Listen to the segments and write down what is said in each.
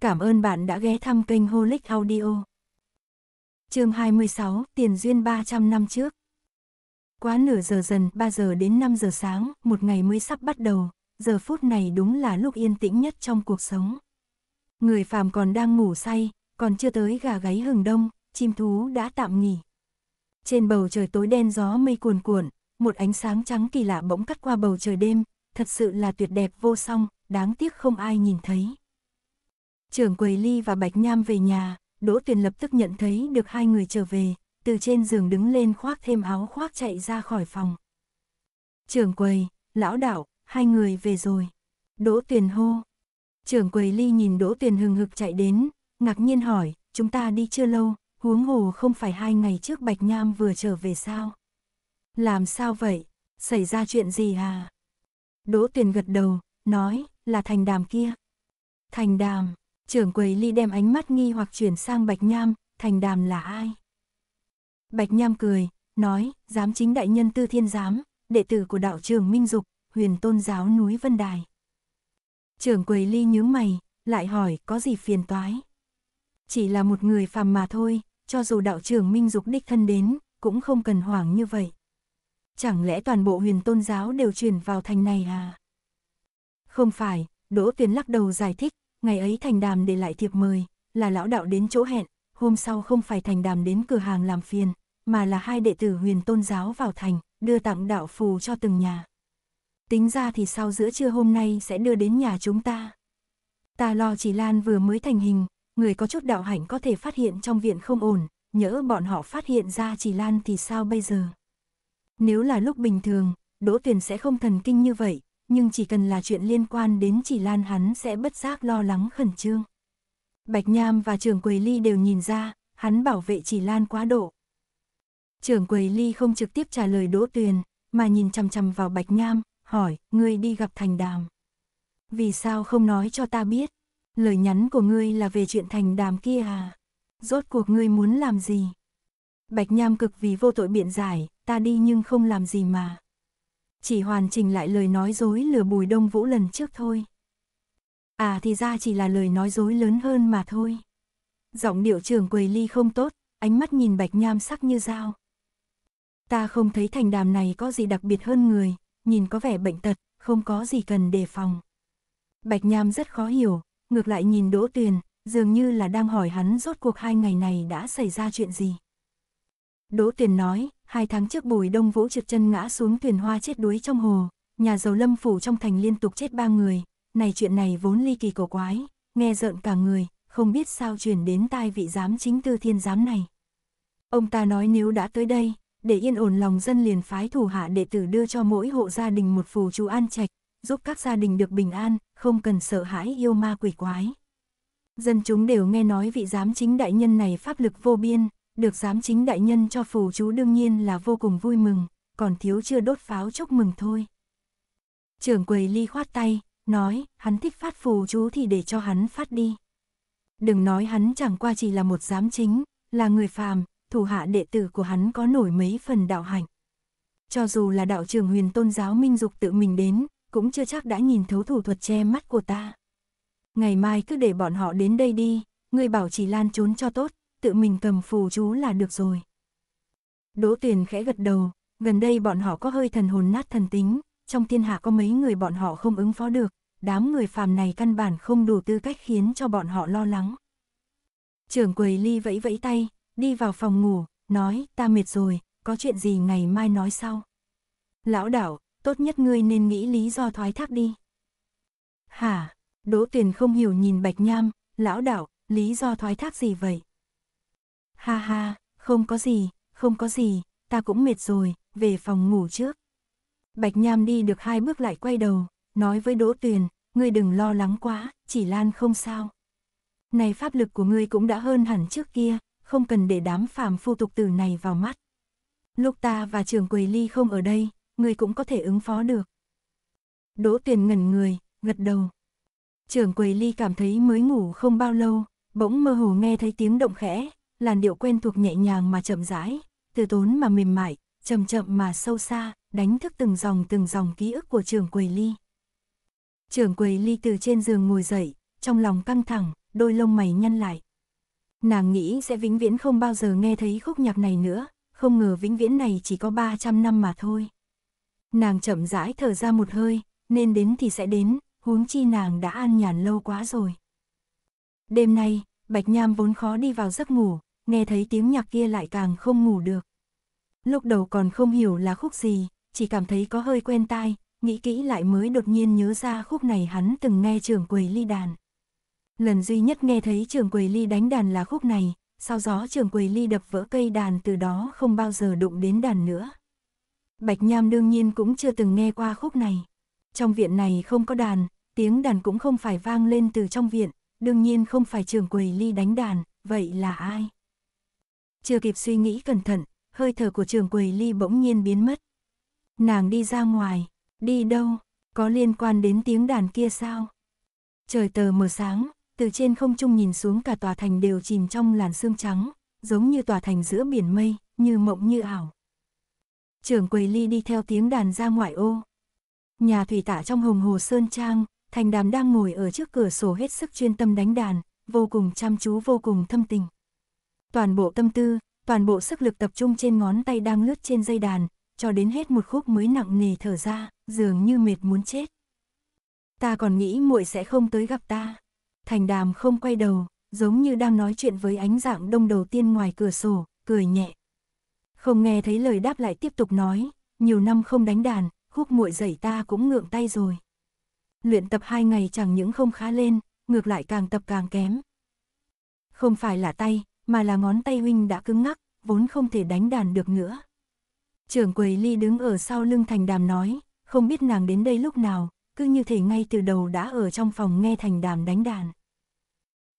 Cảm ơn bạn đã ghé thăm kênh Holic Audio. Chương 26, tiền duyên 300 năm trước. Quá nửa giờ dần, 3 giờ đến 5 giờ sáng, một ngày mới sắp bắt đầu, giờ phút này đúng là lúc yên tĩnh nhất trong cuộc sống. Người phàm còn đang ngủ say, còn chưa tới gà gáy hừng đông, chim thú đã tạm nghỉ. Trên bầu trời tối đen gió mây cuồn cuộn, một ánh sáng trắng kỳ lạ bỗng cắt qua bầu trời đêm, thật sự là tuyệt đẹp vô song, đáng tiếc không ai nhìn thấy trưởng quầy ly và Bạch Nham về nhà, Đỗ Tuyền lập tức nhận thấy được hai người trở về, từ trên giường đứng lên khoác thêm áo khoác chạy ra khỏi phòng. Trưởng quầy, lão đạo, hai người về rồi. Đỗ Tuyền hô. Trưởng quầy ly nhìn Đỗ Tuyền hừng hực chạy đến, ngạc nhiên hỏi, chúng ta đi chưa lâu, huống hồ không phải hai ngày trước Bạch Nham vừa trở về sao? Làm sao vậy? Xảy ra chuyện gì à? Đỗ Tuyền gật đầu, nói, là thành đàm kia. Thành đàm, trưởng quầy ly đem ánh mắt nghi hoặc chuyển sang Bạch Nham, thành đàm là ai? Bạch Nham cười, nói, giám chính đại nhân tư thiên giám, đệ tử của đạo trưởng Minh Dục, huyền tôn giáo núi Vân Đài. Trưởng quầy ly nhướng mày, lại hỏi có gì phiền toái? Chỉ là một người phàm mà thôi, cho dù đạo trưởng Minh Dục đích thân đến, cũng không cần hoảng như vậy. Chẳng lẽ toàn bộ huyền tôn giáo đều chuyển vào thành này à? Không phải, Đỗ Tuyền lắc đầu giải thích, ngày ấy thành đàm để lại thiệp mời, là lão đạo đến chỗ hẹn, hôm sau không phải thành đàm đến cửa hàng làm phiền, mà là hai đệ tử huyền tôn giáo vào thành, đưa tặng đạo phù cho từng nhà. Tính ra thì sau giữa trưa hôm nay sẽ đưa đến nhà chúng ta. Ta lo chỉ Lan vừa mới thành hình, người có chút đạo hạnh có thể phát hiện trong viện không ổn, nhỡ bọn họ phát hiện ra chỉ Lan thì sao bây giờ? Nếu là lúc bình thường, Đỗ Tuyền sẽ không thần kinh như vậy, nhưng chỉ cần là chuyện liên quan đến chỉ Lan hắn sẽ bất giác lo lắng khẩn trương. Bạch Nham và trưởng quầy ly đều nhìn ra, hắn bảo vệ chỉ Lan quá độ. Trưởng quầy ly không trực tiếp trả lời Đỗ Tuyền, mà nhìn chằm chằm vào Bạch Nham, hỏi, ngươi đi gặp thành đàm. Vì sao không nói cho ta biết? Lời nhắn của ngươi là về chuyện thành đàm kia à? Rốt cuộc ngươi muốn làm gì? Bạch Nham cực vì vô tội biện giải, ta đi nhưng không làm gì mà chỉ hoàn chỉnh lại lời nói dối lừa Bùi Đông Vũ lần trước thôi. À thì ra chỉ là lời nói dối lớn hơn mà thôi. Giọng điệu trưởng quầy ly không tốt, ánh mắt nhìn bạch nham sắc như dao. Ta không thấy thành đàm này có gì đặc biệt hơn người, nhìn có vẻ bệnh tật, không có gì cần đề phòng. Bạch nham rất khó hiểu, ngược lại nhìn Đỗ Tuyền, dường như là đang hỏi hắn rốt cuộc hai ngày này đã xảy ra chuyện gì. Đỗ Tuyền nói, hai tháng trước Bùi Đông Vũ trượt chân ngã xuống thuyền hoa chết đuối trong hồ, nhà giàu lâm phủ trong thành liên tục chết ba người, này chuyện này vốn ly kỳ cổ quái, nghe rợn cả người, không biết sao truyền đến tai vị giám chính tư thiên giám này. Ông ta nói nếu đã tới đây, để yên ổn lòng dân liền phái thủ hạ đệ tử đưa cho mỗi hộ gia đình một phù chú an trạch, giúp các gia đình được bình an, không cần sợ hãi yêu ma quỷ quái. Dân chúng đều nghe nói vị giám chính đại nhân này pháp lực vô biên, được giám chính đại nhân cho phù chú đương nhiên là vô cùng vui mừng, còn thiếu chưa đốt pháo chúc mừng thôi. Trưởng quầy ly khoát tay, nói, hắn thích phát phù chú thì để cho hắn phát đi. Đừng nói hắn chẳng qua chỉ là một giám chính, là người phàm, thủ hạ đệ tử của hắn có nổi mấy phần đạo hạnh. Cho dù là đạo trưởng huyền tôn giáo minh dục tự mình đến, cũng chưa chắc đã nhìn thấu thủ thuật che mắt của ta. Ngày mai cứ để bọn họ đến đây đi, người bảo chỉ lan trốn cho tốt, tự mình cầm phù chú là được rồi. Đỗ Tuyền khẽ gật đầu, gần đây bọn họ có hơi thần hồn nát thần tính, trong thiên hạ có mấy người bọn họ không ứng phó được, đám người phàm này căn bản không đủ tư cách khiến cho bọn họ lo lắng. Trưởng quầy ly vẫy vẫy tay, đi vào phòng ngủ, nói ta mệt rồi, có chuyện gì ngày mai nói sau. Lão đảo, tốt nhất ngươi nên nghĩ lý do thoái thác đi. Hả, Đỗ Tuyền không hiểu nhìn Bạch Nham, lão đảo, lý do thoái thác gì vậy? Ha ha, không có gì, không có gì, ta cũng mệt rồi, về phòng ngủ trước. Bạch Nham đi được hai bước lại quay đầu, nói với Đỗ Tuyền, ngươi đừng lo lắng quá, chỉ Lan không sao. Này pháp lực của ngươi cũng đã hơn hẳn trước kia, không cần để đám phàm phu tục tử này vào mắt. Lúc ta và trường Quỳ Ly không ở đây, ngươi cũng có thể ứng phó được. Đỗ Tuyền ngẩn người, gật đầu. Trường Quỳ Ly cảm thấy mới ngủ không bao lâu, bỗng mơ hồ nghe thấy tiếng động khẽ, làn điệu quen thuộc nhẹ nhàng mà chậm rãi, từ tốn mà mềm mại, chậm chậm mà sâu xa, đánh thức từng dòng từng dòng ký ức của trường quầy ly. Trường quầy ly từ trên giường ngồi dậy, trong lòng căng thẳng, đôi lông mày nhăn lại. Nàng nghĩ sẽ vĩnh viễn không bao giờ nghe thấy khúc nhạc này nữa, không ngờ vĩnh viễn này chỉ có 300 năm mà thôi. Nàng chậm rãi thở ra một hơi, nên đến thì sẽ đến, huống chi nàng đã an nhàn lâu quá rồi. Đêm nay, Bạch Nham vốn khó đi vào giấc ngủ, nghe thấy tiếng nhạc kia lại càng không ngủ được. Lúc đầu còn không hiểu là khúc gì, chỉ cảm thấy có hơi quen tai, nghĩ kỹ lại mới đột nhiên nhớ ra khúc này hắn từng nghe trưởng quầy ly đàn. Lần duy nhất nghe thấy trưởng quầy ly đánh đàn là khúc này, sau gió trưởng quầy ly đập vỡ cây đàn từ đó không bao giờ đụng đến đàn nữa. Bạch Nham đương nhiên cũng chưa từng nghe qua khúc này. Trong viện này không có đàn, tiếng đàn cũng không phải vang lên từ trong viện, đương nhiên không phải trưởng quầy ly đánh đàn, vậy là ai? chưa kịp suy nghĩ cẩn thận, hơi thở của trường quầy ly bỗng nhiên biến mất. Nàng đi ra ngoài, đi đâu, có liên quan đến tiếng đàn kia sao? Trời tờ mờ sáng, từ trên không trung nhìn xuống cả tòa thành đều chìm trong làn sương trắng, giống như tòa thành giữa biển mây, như mộng như ảo. trường quầy ly đi theo tiếng đàn ra ngoại ô. Nhà thủy tả trong hồng hồ Sơn Trang, thành đàm đang ngồi ở trước cửa sổ hết sức chuyên tâm đánh đàn, vô cùng chăm chú vô cùng thâm tình toàn bộ tâm tư, toàn bộ sức lực tập trung trên ngón tay đang lướt trên dây đàn, cho đến hết một khúc mới nặng nề thở ra, dường như mệt muốn chết. Ta còn nghĩ muội sẽ không tới gặp ta. Thành đàm không quay đầu, giống như đang nói chuyện với ánh dạng đông đầu tiên ngoài cửa sổ, cười nhẹ. Không nghe thấy lời đáp lại tiếp tục nói, nhiều năm không đánh đàn, khúc muội dậy ta cũng ngượng tay rồi. Luyện tập hai ngày chẳng những không khá lên, ngược lại càng tập càng kém. Không phải là tay, mà là ngón tay huynh đã cứng ngắc, vốn không thể đánh đàn được nữa. Trưởng quầy ly đứng ở sau lưng thành đàm nói, không biết nàng đến đây lúc nào, cứ như thể ngay từ đầu đã ở trong phòng nghe thành đàm đánh đàn.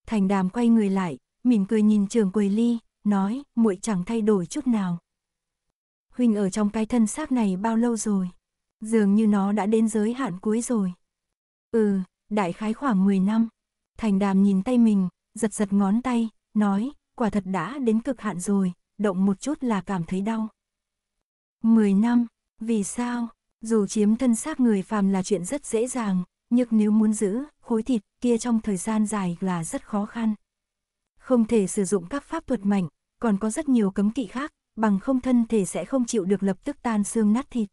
Thành đàm quay người lại, mỉm cười nhìn trường quầy ly, nói, muội chẳng thay đổi chút nào. Huynh ở trong cái thân xác này bao lâu rồi? Dường như nó đã đến giới hạn cuối rồi. Ừ, đại khái khoảng 10 năm. Thành đàm nhìn tay mình, giật giật ngón tay, nói, quả thật đã đến cực hạn rồi, động một chút là cảm thấy đau. 10 năm, vì sao? Dù chiếm thân xác người phàm là chuyện rất dễ dàng, nhưng nếu muốn giữ khối thịt kia trong thời gian dài là rất khó khăn. Không thể sử dụng các pháp thuật mạnh, còn có rất nhiều cấm kỵ khác, bằng không thân thể sẽ không chịu được lập tức tan xương nát thịt.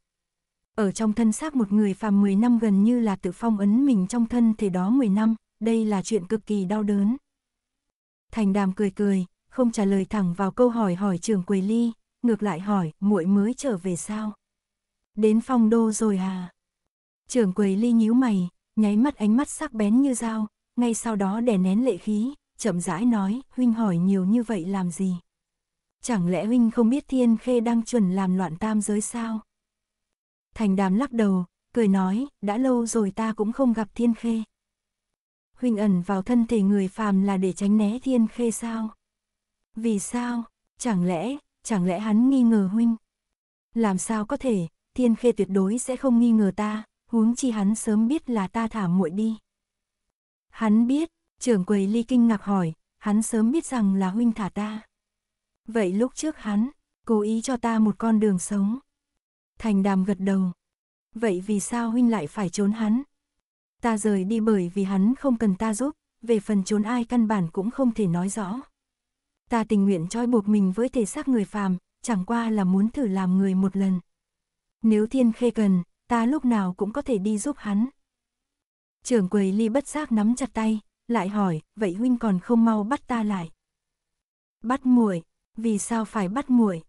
Ở trong thân xác một người phàm 10 năm gần như là tự phong ấn mình trong thân thể đó 10 năm, đây là chuyện cực kỳ đau đớn. Thành đàm cười cười, không trả lời thẳng vào câu hỏi hỏi trường Quầy Ly, ngược lại hỏi, muội mới trở về sao? Đến phong đô rồi à? Trường Quầy Ly nhíu mày, nháy mắt ánh mắt sắc bén như dao, ngay sau đó đè nén lệ khí, chậm rãi nói, huynh hỏi nhiều như vậy làm gì? Chẳng lẽ huynh không biết Thiên Khê đang chuẩn làm loạn tam giới sao? Thành đàm lắc đầu, cười nói, đã lâu rồi ta cũng không gặp Thiên Khê. Huynh ẩn vào thân thể người phàm là để tránh né Thiên Khê sao? Vì sao? Chẳng lẽ, chẳng lẽ hắn nghi ngờ huynh? Làm sao có thể, thiên khê tuyệt đối sẽ không nghi ngờ ta, huống chi hắn sớm biết là ta thả muội đi. Hắn biết, trưởng quầy ly kinh ngạc hỏi, hắn sớm biết rằng là huynh thả ta. Vậy lúc trước hắn, cố ý cho ta một con đường sống. Thành đàm gật đầu. Vậy vì sao huynh lại phải trốn hắn? Ta rời đi bởi vì hắn không cần ta giúp, về phần trốn ai căn bản cũng không thể nói rõ. Ta tình nguyện trói buộc mình với thể xác người phàm, chẳng qua là muốn thử làm người một lần. Nếu thiên khê cần, ta lúc nào cũng có thể đi giúp hắn. Trưởng quầy ly bất giác nắm chặt tay, lại hỏi, vậy huynh còn không mau bắt ta lại. Bắt muội, vì sao phải bắt muội?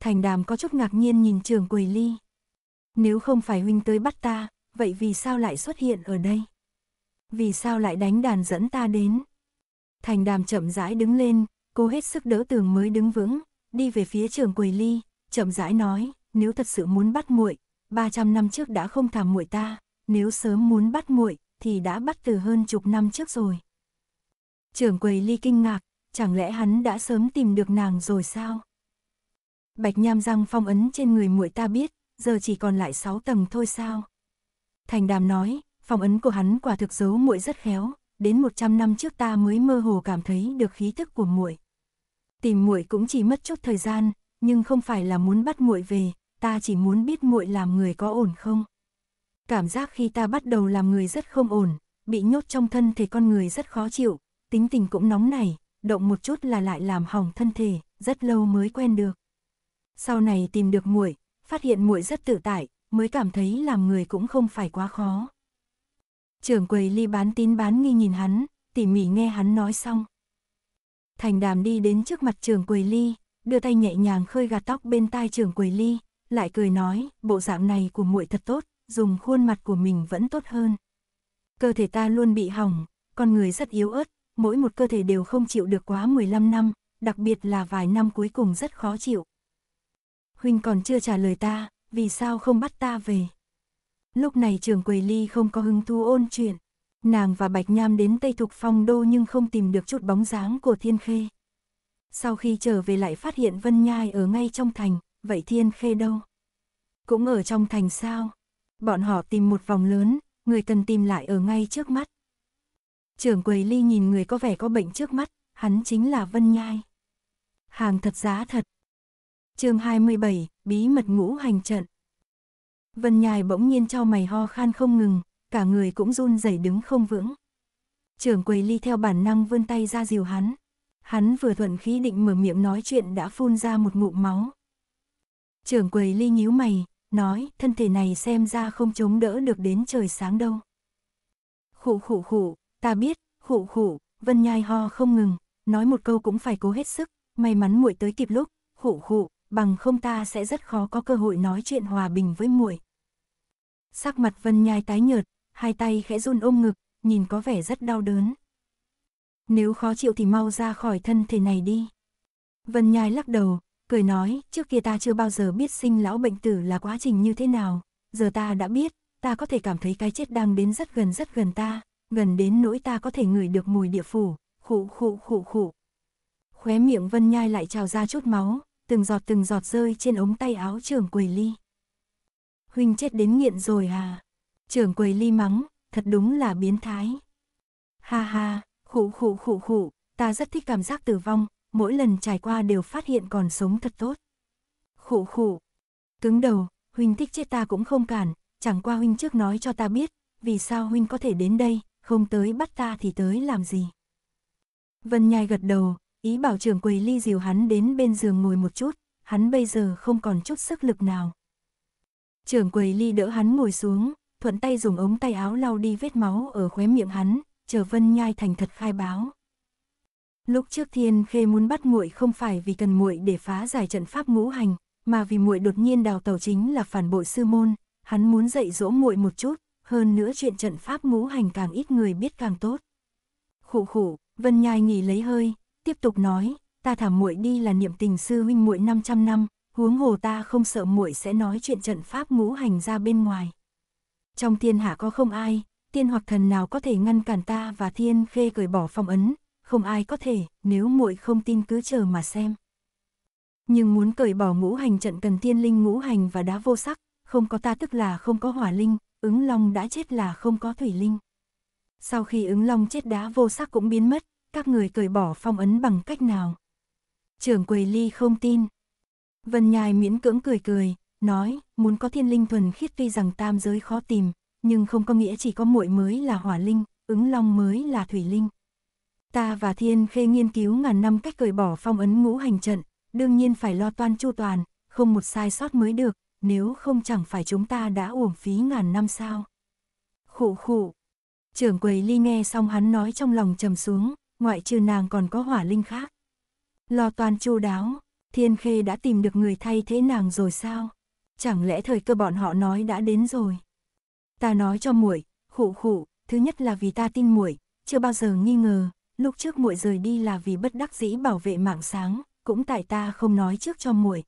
Thành đàm có chút ngạc nhiên nhìn trưởng quầy ly. Nếu không phải huynh tới bắt ta, vậy vì sao lại xuất hiện ở đây? Vì sao lại đánh đàn dẫn ta đến? Thành đàm chậm rãi đứng lên, cô hết sức đỡ tường mới đứng vững, đi về phía trường quầy ly, chậm rãi nói, nếu thật sự muốn bắt muội, 300 năm trước đã không thả muội ta, nếu sớm muốn bắt muội thì đã bắt từ hơn chục năm trước rồi. Trưởng quầy ly kinh ngạc, chẳng lẽ hắn đã sớm tìm được nàng rồi sao? Bạch nham răng phong ấn trên người muội ta biết, giờ chỉ còn lại 6 tầng thôi sao? Thành đàm nói, phong ấn của hắn quả thực giấu muội rất khéo, đến 100 năm trước ta mới mơ hồ cảm thấy được khí thức của muội. Tìm muội cũng chỉ mất chút thời gian, nhưng không phải là muốn bắt muội về, ta chỉ muốn biết muội làm người có ổn không. Cảm giác khi ta bắt đầu làm người rất không ổn, bị nhốt trong thân thể con người rất khó chịu, tính tình cũng nóng nảy, động một chút là lại làm hỏng thân thể, rất lâu mới quen được. Sau này tìm được muội, phát hiện muội rất tự tại, mới cảm thấy làm người cũng không phải quá khó trưởng quầy ly bán tín bán nghi nhìn hắn, tỉ mỉ nghe hắn nói xong. Thành đàm đi đến trước mặt trưởng quầy ly, đưa tay nhẹ nhàng khơi gạt tóc bên tai trưởng quầy ly, lại cười nói, bộ dạng này của muội thật tốt, dùng khuôn mặt của mình vẫn tốt hơn. Cơ thể ta luôn bị hỏng, con người rất yếu ớt, mỗi một cơ thể đều không chịu được quá 15 năm, đặc biệt là vài năm cuối cùng rất khó chịu. Huynh còn chưa trả lời ta, vì sao không bắt ta về? Lúc này trường Quầy Ly không có hứng thú ôn chuyện. Nàng và Bạch Nham đến Tây Thục Phong Đô nhưng không tìm được chút bóng dáng của Thiên Khê. Sau khi trở về lại phát hiện Vân Nhai ở ngay trong thành, vậy Thiên Khê đâu? Cũng ở trong thành sao? Bọn họ tìm một vòng lớn, người cần tìm lại ở ngay trước mắt. Trưởng quầy ly nhìn người có vẻ có bệnh trước mắt, hắn chính là Vân Nhai. Hàng thật giá thật. chương 27, bí mật ngũ hành trận. Vân Nhai bỗng nhiên cho mày ho khan không ngừng, cả người cũng run rẩy đứng không vững. Trưởng quầy ly theo bản năng vươn tay ra dìu hắn. Hắn vừa thuận khí định mở miệng nói chuyện đã phun ra một ngụm máu. Trưởng quầy ly nhíu mày, nói thân thể này xem ra không chống đỡ được đến trời sáng đâu. Khụ khụ khụ, ta biết, khụ khụ, Vân Nhai ho không ngừng, nói một câu cũng phải cố hết sức, may mắn muội tới kịp lúc, khụ khụ, bằng không ta sẽ rất khó có cơ hội nói chuyện hòa bình với muội. Sắc mặt Vân Nhai tái nhợt, hai tay khẽ run ôm ngực, nhìn có vẻ rất đau đớn. Nếu khó chịu thì mau ra khỏi thân thể này đi. Vân Nhai lắc đầu, cười nói, trước kia ta chưa bao giờ biết sinh lão bệnh tử là quá trình như thế nào, giờ ta đã biết, ta có thể cảm thấy cái chết đang đến rất gần rất gần ta, gần đến nỗi ta có thể ngửi được mùi địa phủ, khụ khụ khụ khụ. Khóe miệng Vân Nhai lại trào ra chút máu, từng giọt từng giọt rơi trên ống tay áo trưởng quầy ly. Huynh chết đến nghiện rồi à? Trưởng quầy ly mắng, thật đúng là biến thái. Ha ha, khụ khụ khụ khụ, ta rất thích cảm giác tử vong, mỗi lần trải qua đều phát hiện còn sống thật tốt. Khụ khụ, cứng đầu, huynh thích chết ta cũng không cản, chẳng qua huynh trước nói cho ta biết, vì sao huynh có thể đến đây, không tới bắt ta thì tới làm gì. Vân Nhai gật đầu, Ý bảo trưởng quầy ly dìu hắn đến bên giường ngồi một chút, hắn bây giờ không còn chút sức lực nào. Trưởng quầy ly đỡ hắn ngồi xuống, thuận tay dùng ống tay áo lau đi vết máu ở khóe miệng hắn, chờ Vân Nhai thành thật khai báo. Lúc trước Thiên Khê muốn bắt muội không phải vì cần muội để phá giải trận pháp ngũ hành, mà vì muội đột nhiên đào tàu chính là phản bội sư môn, hắn muốn dạy dỗ muội một chút, hơn nữa chuyện trận pháp ngũ hành càng ít người biết càng tốt. Khụ khụ, Vân Nhai nghỉ lấy hơi, tiếp tục nói, ta thả muội đi là niệm tình sư huynh muội 500 năm, huống hồ ta không sợ muội sẽ nói chuyện trận pháp ngũ hành ra bên ngoài. Trong thiên hạ có không ai, tiên hoặc thần nào có thể ngăn cản ta và thiên khê cởi bỏ phong ấn, không ai có thể, nếu muội không tin cứ chờ mà xem. Nhưng muốn cởi bỏ ngũ hành trận cần tiên linh ngũ hành và đá vô sắc, không có ta tức là không có hỏa linh, ứng long đã chết là không có thủy linh. Sau khi ứng long chết đá vô sắc cũng biến mất, các người cởi bỏ phong ấn bằng cách nào? Trưởng quầy ly không tin. Vân nhai miễn cưỡng cười cười, nói, muốn có thiên linh thuần khiết tuy rằng tam giới khó tìm, nhưng không có nghĩa chỉ có muội mới là hỏa linh, ứng long mới là thủy linh. Ta và thiên khê nghiên cứu ngàn năm cách cởi bỏ phong ấn ngũ hành trận, đương nhiên phải lo toan chu toàn, không một sai sót mới được, nếu không chẳng phải chúng ta đã uổng phí ngàn năm sao. Khụ khụ. Trưởng quầy ly nghe xong hắn nói trong lòng trầm xuống, ngoại trừ nàng còn có hỏa linh khác. Lo toan chu đáo, Thiên Khê đã tìm được người thay thế nàng rồi sao? Chẳng lẽ thời cơ bọn họ nói đã đến rồi? Ta nói cho muội, khụ khụ, thứ nhất là vì ta tin muội, chưa bao giờ nghi ngờ, lúc trước muội rời đi là vì bất đắc dĩ bảo vệ mạng sáng, cũng tại ta không nói trước cho muội.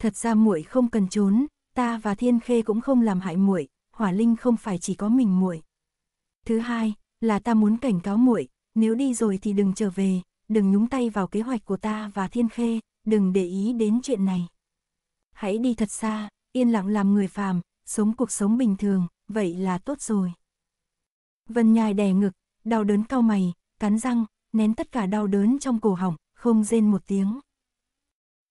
Thật ra muội không cần trốn, ta và Thiên Khê cũng không làm hại muội, Hỏa Linh không phải chỉ có mình muội. Thứ hai, là ta muốn cảnh cáo muội, nếu đi rồi thì đừng trở về, đừng nhúng tay vào kế hoạch của ta và thiên khê, đừng để ý đến chuyện này. Hãy đi thật xa, yên lặng làm người phàm, sống cuộc sống bình thường, vậy là tốt rồi. Vân nhai đè ngực, đau đớn cau mày, cắn răng, nén tất cả đau đớn trong cổ họng, không rên một tiếng.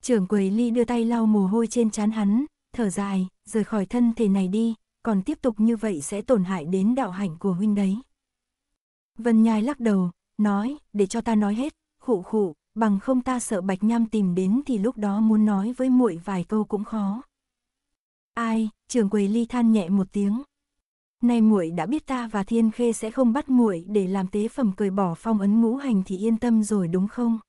Trưởng quầy ly đưa tay lau mồ hôi trên trán hắn, thở dài, rời khỏi thân thể này đi, còn tiếp tục như vậy sẽ tổn hại đến đạo hạnh của huynh đấy. Vân Nhai lắc đầu, nói, để cho ta nói hết, khụ khụ, bằng không ta sợ Bạch Nham tìm đến thì lúc đó muốn nói với muội vài câu cũng khó. Ai, trường quầy ly than nhẹ một tiếng. Nay muội đã biết ta và Thiên Khê sẽ không bắt muội để làm tế phẩm cười bỏ phong ấn ngũ hành thì yên tâm rồi đúng không?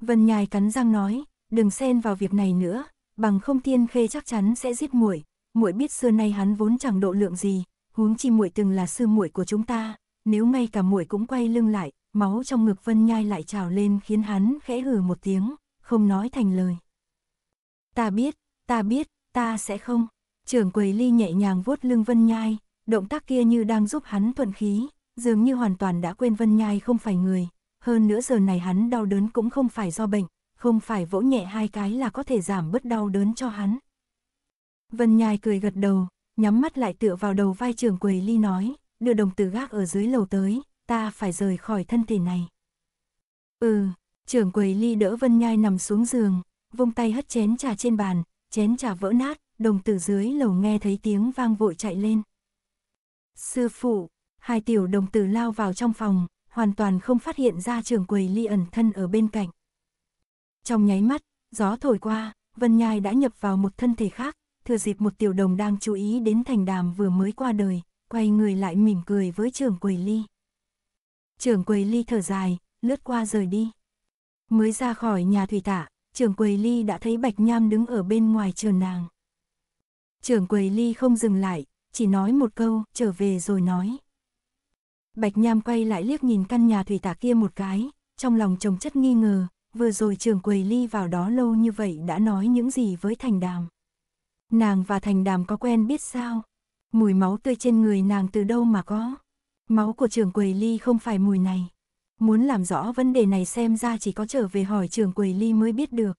Vân Nhai cắn răng nói, đừng xen vào việc này nữa, bằng không Thiên Khê chắc chắn sẽ giết muội, muội biết xưa nay hắn vốn chẳng độ lượng gì, huống chi muội từng là sư muội của chúng ta, nếu ngay cả muội cũng quay lưng lại, máu trong ngực Vân Nhai lại trào lên khiến hắn khẽ hừ một tiếng, không nói thành lời. Ta biết, ta biết, ta sẽ không. Trưởng quầy ly nhẹ nhàng vuốt lưng Vân Nhai, động tác kia như đang giúp hắn thuận khí, dường như hoàn toàn đã quên Vân Nhai không phải người. Hơn nữa giờ này hắn đau đớn cũng không phải do bệnh, không phải vỗ nhẹ hai cái là có thể giảm bớt đau đớn cho hắn. Vân Nhai cười gật đầu, nhắm mắt lại tựa vào đầu vai trưởng quầy ly nói, đưa đồng từ gác ở dưới lầu tới, ta phải rời khỏi thân thể này. Ừ, trưởng quầy ly đỡ Vân Nhai nằm xuống giường, vung tay hất chén trà trên bàn, chén trà vỡ nát, đồng từ dưới lầu nghe thấy tiếng vang vội chạy lên. Sư phụ, hai tiểu đồng tử lao vào trong phòng, hoàn toàn không phát hiện ra trưởng quầy ly ẩn thân ở bên cạnh. Trong nháy mắt, gió thổi qua, Vân Nhai đã nhập vào một thân thể khác, thừa dịp một tiểu đồng đang chú ý đến thành đàm vừa mới qua đời, quay người lại mỉm cười với trưởng quầy ly. Trưởng quầy ly thở dài, lướt qua rời đi. Mới ra khỏi nhà thủy tạ, trưởng quầy ly đã thấy Bạch Nham đứng ở bên ngoài chờ nàng. Trưởng quầy ly không dừng lại, chỉ nói một câu, trở về rồi nói. Bạch Nham quay lại liếc nhìn căn nhà thủy tạ kia một cái, trong lòng chồng chất nghi ngờ, vừa rồi trưởng quầy ly vào đó lâu như vậy đã nói những gì với Thành Đàm. Nàng và Thành Đàm có quen biết sao? Mùi máu tươi trên người nàng từ đâu mà có. Máu của trường quầy ly không phải mùi này. Muốn làm rõ vấn đề này xem ra chỉ có trở về hỏi trường quầy ly mới biết được.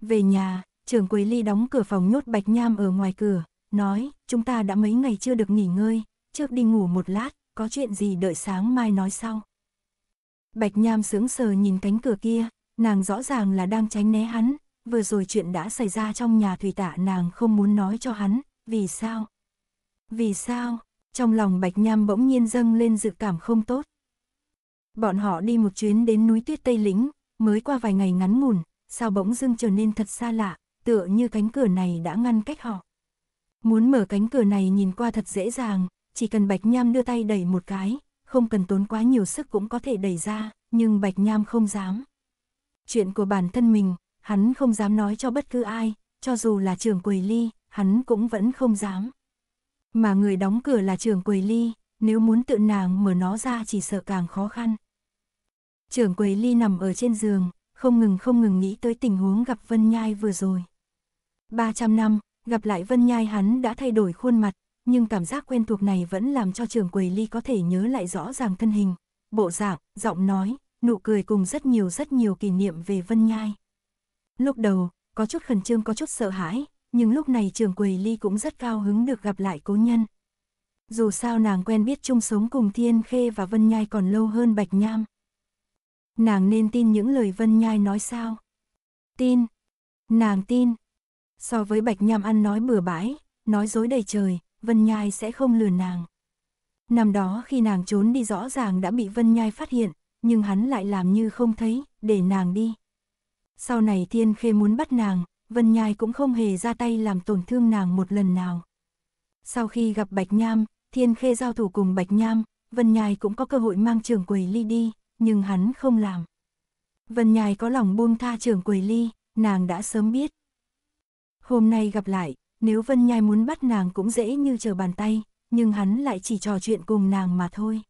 Về nhà, trường quầy ly đóng cửa phòng nhốt bạch nham ở ngoài cửa, nói, chúng ta đã mấy ngày chưa được nghỉ ngơi, trước đi ngủ một lát, có chuyện gì đợi sáng mai nói sau. Bạch nham sướng sờ nhìn cánh cửa kia, nàng rõ ràng là đang tránh né hắn, vừa rồi chuyện đã xảy ra trong nhà thủy tạ nàng không muốn nói cho hắn, vì sao? Vì sao? Trong lòng Bạch Nham bỗng nhiên dâng lên dự cảm không tốt. Bọn họ đi một chuyến đến núi tuyết Tây Lĩnh, mới qua vài ngày ngắn ngủn, sao bỗng dưng trở nên thật xa lạ, tựa như cánh cửa này đã ngăn cách họ. Muốn mở cánh cửa này nhìn qua thật dễ dàng, chỉ cần Bạch Nham đưa tay đẩy một cái, không cần tốn quá nhiều sức cũng có thể đẩy ra, nhưng Bạch Nham không dám. Chuyện của bản thân mình, hắn không dám nói cho bất cứ ai, cho dù là trưởng quầy ly, hắn cũng vẫn không dám. Mà người đóng cửa là trưởng quầy ly, nếu muốn tự nàng mở nó ra chỉ sợ càng khó khăn. Trưởng quầy ly nằm ở trên giường, không ngừng không ngừng nghĩ tới tình huống gặp Vân Nhai vừa rồi. 300 năm, gặp lại Vân Nhai hắn đã thay đổi khuôn mặt, nhưng cảm giác quen thuộc này vẫn làm cho trưởng quầy ly có thể nhớ lại rõ ràng thân hình, bộ dạng, giọng nói, nụ cười cùng rất nhiều rất nhiều kỷ niệm về Vân Nhai. Lúc đầu, có chút khẩn trương có chút sợ hãi, nhưng lúc này trường quầy Ly cũng rất cao hứng được gặp lại cố nhân. Dù sao nàng quen biết chung sống cùng Thiên Khê và Vân Nhai còn lâu hơn Bạch Nham. Nàng nên tin những lời Vân Nhai nói sao? Tin. Nàng tin. So với Bạch Nham ăn nói bừa bãi, nói dối đầy trời, Vân Nhai sẽ không lừa nàng. Năm đó khi nàng trốn đi rõ ràng đã bị Vân Nhai phát hiện, nhưng hắn lại làm như không thấy, để nàng đi. Sau này Thiên Khê muốn bắt nàng, Vân Nhai cũng không hề ra tay làm tổn thương nàng một lần nào. Sau khi gặp Bạch Nham, Thiên Khê giao thủ cùng Bạch Nham, Vân Nhai cũng có cơ hội mang trường quầy ly đi, nhưng hắn không làm. Vân Nhai có lòng buông tha trường quầy ly, nàng đã sớm biết. Hôm nay gặp lại, nếu Vân Nhai muốn bắt nàng cũng dễ như chờ bàn tay, nhưng hắn lại chỉ trò chuyện cùng nàng mà thôi.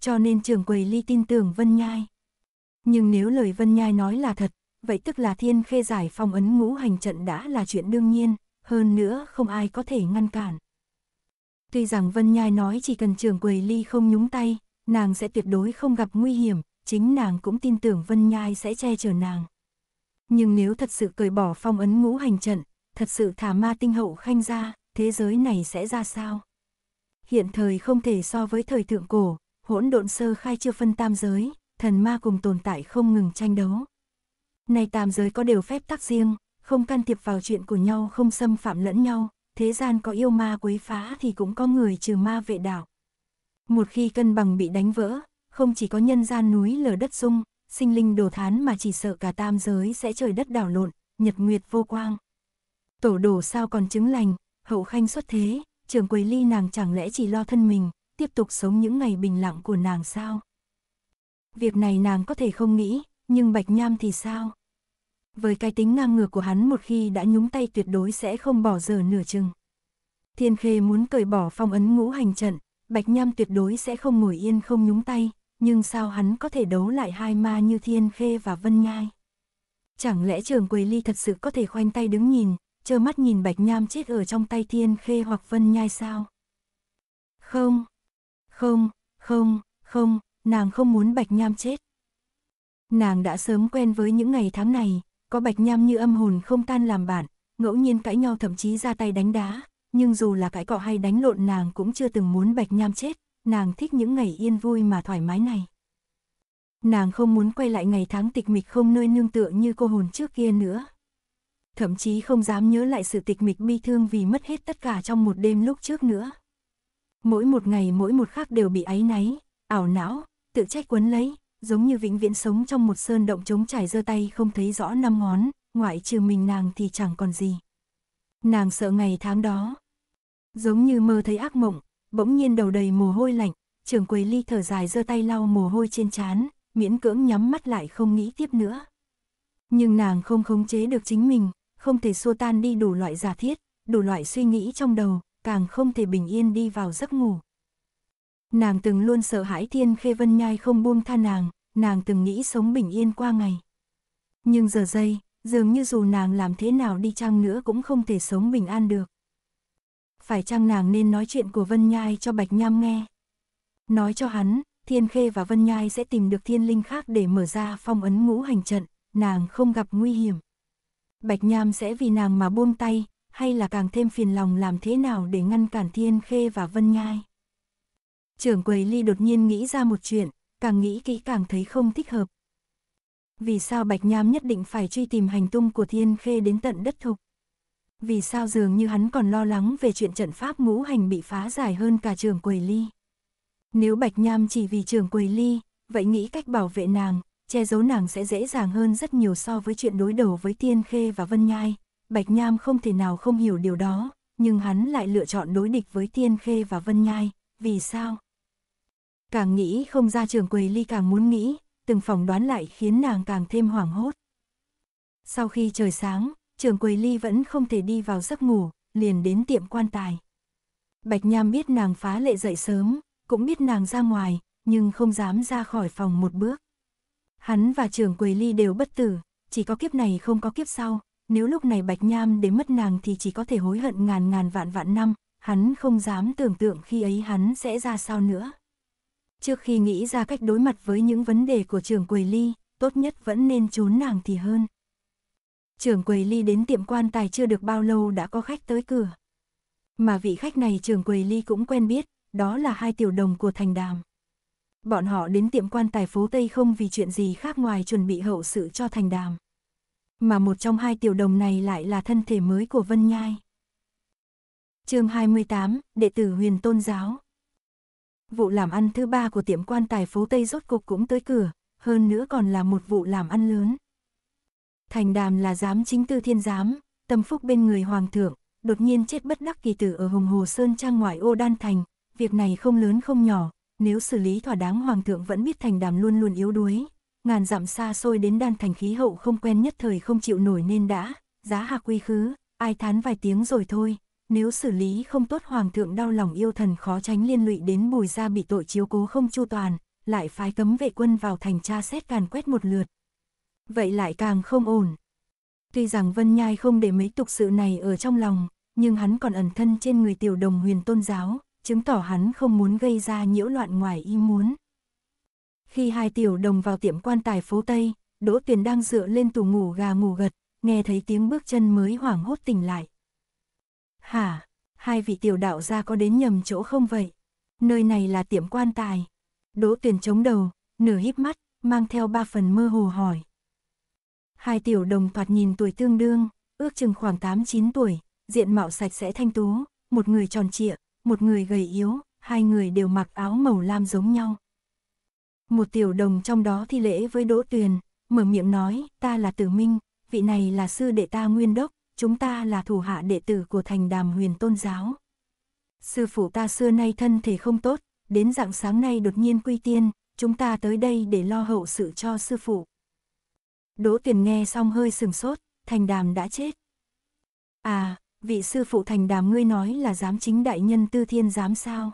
Cho nên trường quầy ly tin tưởng Vân Nhai. Nhưng nếu lời Vân Nhai nói là thật, vậy tức là thiên khê giải phong ấn ngũ hành trận đã là chuyện đương nhiên, hơn nữa không ai có thể ngăn cản. Tuy rằng Vân Nhai nói chỉ cần trường quầy ly không nhúng tay, nàng sẽ tuyệt đối không gặp nguy hiểm, chính nàng cũng tin tưởng Vân Nhai sẽ che chở nàng. Nhưng nếu thật sự cởi bỏ phong ấn ngũ hành trận, thật sự thả ma tinh hậu khanh ra, thế giới này sẽ ra sao? Hiện thời không thể so với thời thượng cổ, hỗn độn sơ khai chưa phân tam giới, thần ma cùng tồn tại không ngừng tranh đấu này tam giới có đều phép tắc riêng, không can thiệp vào chuyện của nhau không xâm phạm lẫn nhau, thế gian có yêu ma quấy phá thì cũng có người trừ ma vệ đạo. Một khi cân bằng bị đánh vỡ, không chỉ có nhân gian núi lở đất sung, sinh linh đồ thán mà chỉ sợ cả tam giới sẽ trời đất đảo lộn, nhật nguyệt vô quang. Tổ đồ sao còn chứng lành, hậu khanh xuất thế, trường quầy ly nàng chẳng lẽ chỉ lo thân mình, tiếp tục sống những ngày bình lặng của nàng sao? Việc này nàng có thể không nghĩ, nhưng Bạch Nham thì sao? Với cái tính ngang ngược của hắn một khi đã nhúng tay tuyệt đối sẽ không bỏ giờ nửa chừng. Thiên Khê muốn cởi bỏ phong ấn ngũ hành trận, Bạch Nham tuyệt đối sẽ không ngồi yên không nhúng tay, nhưng sao hắn có thể đấu lại hai ma như Thiên Khê và Vân Nhai? Chẳng lẽ trường Quầy Ly thật sự có thể khoanh tay đứng nhìn, trơ mắt nhìn Bạch Nham chết ở trong tay Thiên Khê hoặc Vân Nhai sao? Không, không, không, không, nàng không muốn Bạch Nham chết, Nàng đã sớm quen với những ngày tháng này, có bạch nham như âm hồn không tan làm bạn, ngẫu nhiên cãi nhau thậm chí ra tay đánh đá, nhưng dù là cãi cọ hay đánh lộn nàng cũng chưa từng muốn bạch nham chết, nàng thích những ngày yên vui mà thoải mái này. Nàng không muốn quay lại ngày tháng tịch mịch không nơi nương tựa như cô hồn trước kia nữa. Thậm chí không dám nhớ lại sự tịch mịch bi thương vì mất hết tất cả trong một đêm lúc trước nữa. Mỗi một ngày mỗi một khắc đều bị áy náy, ảo não, tự trách quấn lấy, giống như vĩnh viễn sống trong một sơn động trống trải giơ tay không thấy rõ năm ngón, ngoại trừ mình nàng thì chẳng còn gì. Nàng sợ ngày tháng đó. Giống như mơ thấy ác mộng, bỗng nhiên đầu đầy mồ hôi lạnh, trưởng quầy ly thở dài giơ tay lau mồ hôi trên trán, miễn cưỡng nhắm mắt lại không nghĩ tiếp nữa. Nhưng nàng không khống chế được chính mình, không thể xua tan đi đủ loại giả thiết, đủ loại suy nghĩ trong đầu, càng không thể bình yên đi vào giấc ngủ. Nàng từng luôn sợ hãi Thiên Khê Vân Nhai không buông tha nàng, nàng từng nghĩ sống bình yên qua ngày. Nhưng giờ đây, dường như dù nàng làm thế nào đi chăng nữa cũng không thể sống bình an được. Phải chăng nàng nên nói chuyện của Vân Nhai cho Bạch Nham nghe? Nói cho hắn, Thiên Khê và Vân Nhai sẽ tìm được thiên linh khác để mở ra phong ấn ngũ hành trận, nàng không gặp nguy hiểm. Bạch Nham sẽ vì nàng mà buông tay, hay là càng thêm phiền lòng làm thế nào để ngăn cản Thiên Khê và Vân Nhai? Trưởng quầy Ly đột nhiên nghĩ ra một chuyện, càng nghĩ kỹ càng thấy không thích hợp. Vì sao Bạch Nham nhất định phải truy tìm hành tung của Thiên Khê đến tận đất thục? Vì sao dường như hắn còn lo lắng về chuyện trận pháp ngũ hành bị phá giải hơn cả trường quầy ly? Nếu Bạch Nham chỉ vì trường quầy ly, vậy nghĩ cách bảo vệ nàng, che giấu nàng sẽ dễ dàng hơn rất nhiều so với chuyện đối đầu với thiên Khê và Vân Nhai. Bạch Nham không thể nào không hiểu điều đó, nhưng hắn lại lựa chọn đối địch với thiên Khê và Vân Nhai, vì sao? Càng nghĩ không ra trường quầy ly càng muốn nghĩ, từng phỏng đoán lại khiến nàng càng thêm hoảng hốt. Sau khi trời sáng, trường quầy ly vẫn không thể đi vào giấc ngủ, liền đến tiệm quan tài. Bạch Nham biết nàng phá lệ dậy sớm, cũng biết nàng ra ngoài, nhưng không dám ra khỏi phòng một bước. Hắn và trường quầy ly đều bất tử, chỉ có kiếp này không có kiếp sau, nếu lúc này Bạch Nham đến mất nàng thì chỉ có thể hối hận ngàn ngàn vạn vạn năm, hắn không dám tưởng tượng khi ấy hắn sẽ ra sao nữa. Trước khi nghĩ ra cách đối mặt với những vấn đề của trưởng quầy ly, tốt nhất vẫn nên trốn nàng thì hơn. Trưởng quầy ly đến tiệm quan tài chưa được bao lâu đã có khách tới cửa. Mà vị khách này trưởng quầy ly cũng quen biết, đó là hai tiểu đồng của thành đàm. Bọn họ đến tiệm quan tài phố Tây không vì chuyện gì khác ngoài chuẩn bị hậu sự cho thành đàm. Mà một trong hai tiểu đồng này lại là thân thể mới của Vân Nhai. chương 28, đệ tử huyền tôn giáo. Vụ làm ăn thứ ba của tiệm quan tài phố Tây rốt cục cũng tới cửa, hơn nữa còn là một vụ làm ăn lớn. Thành đàm là giám chính tư thiên giám, tâm phúc bên người hoàng thượng, đột nhiên chết bất đắc kỳ tử ở Hồng Hồ Sơn Trang ngoại ô Đan Thành, việc này không lớn không nhỏ, nếu xử lý thỏa đáng hoàng thượng vẫn biết thành đàm luôn luôn yếu đuối, ngàn dặm xa xôi đến Đan Thành khí hậu không quen nhất thời không chịu nổi nên đã, giá hạ quy khứ, ai thán vài tiếng rồi thôi, nếu xử lý không tốt hoàng thượng đau lòng yêu thần khó tránh liên lụy đến bùi gia bị tội chiếu cố không chu toàn, lại phái cấm vệ quân vào thành tra xét càn quét một lượt. Vậy lại càng không ổn. Tuy rằng Vân Nhai không để mấy tục sự này ở trong lòng, nhưng hắn còn ẩn thân trên người tiểu đồng huyền tôn giáo, chứng tỏ hắn không muốn gây ra nhiễu loạn ngoài ý muốn. Khi hai tiểu đồng vào tiệm quan tài phố Tây, Đỗ Tuyền đang dựa lên tủ ngủ gà ngủ gật, nghe thấy tiếng bước chân mới hoảng hốt tỉnh lại. Hả, hai vị tiểu đạo gia có đến nhầm chỗ không vậy? Nơi này là tiệm quan tài. Đỗ tuyển chống đầu, nửa híp mắt, mang theo ba phần mơ hồ hỏi. Hai tiểu đồng thoạt nhìn tuổi tương đương, ước chừng khoảng 8-9 tuổi, diện mạo sạch sẽ thanh tú, một người tròn trịa, một người gầy yếu, hai người đều mặc áo màu lam giống nhau. Một tiểu đồng trong đó thi lễ với Đỗ Tuyền, mở miệng nói, ta là Tử Minh, vị này là sư đệ ta nguyên đốc, chúng ta là thủ hạ đệ tử của thành đàm huyền tôn giáo. Sư phụ ta xưa nay thân thể không tốt, đến dạng sáng nay đột nhiên quy tiên, chúng ta tới đây để lo hậu sự cho sư phụ. Đỗ tuyển nghe xong hơi sừng sốt, thành đàm đã chết. À, vị sư phụ thành đàm ngươi nói là giám chính đại nhân tư thiên giám sao?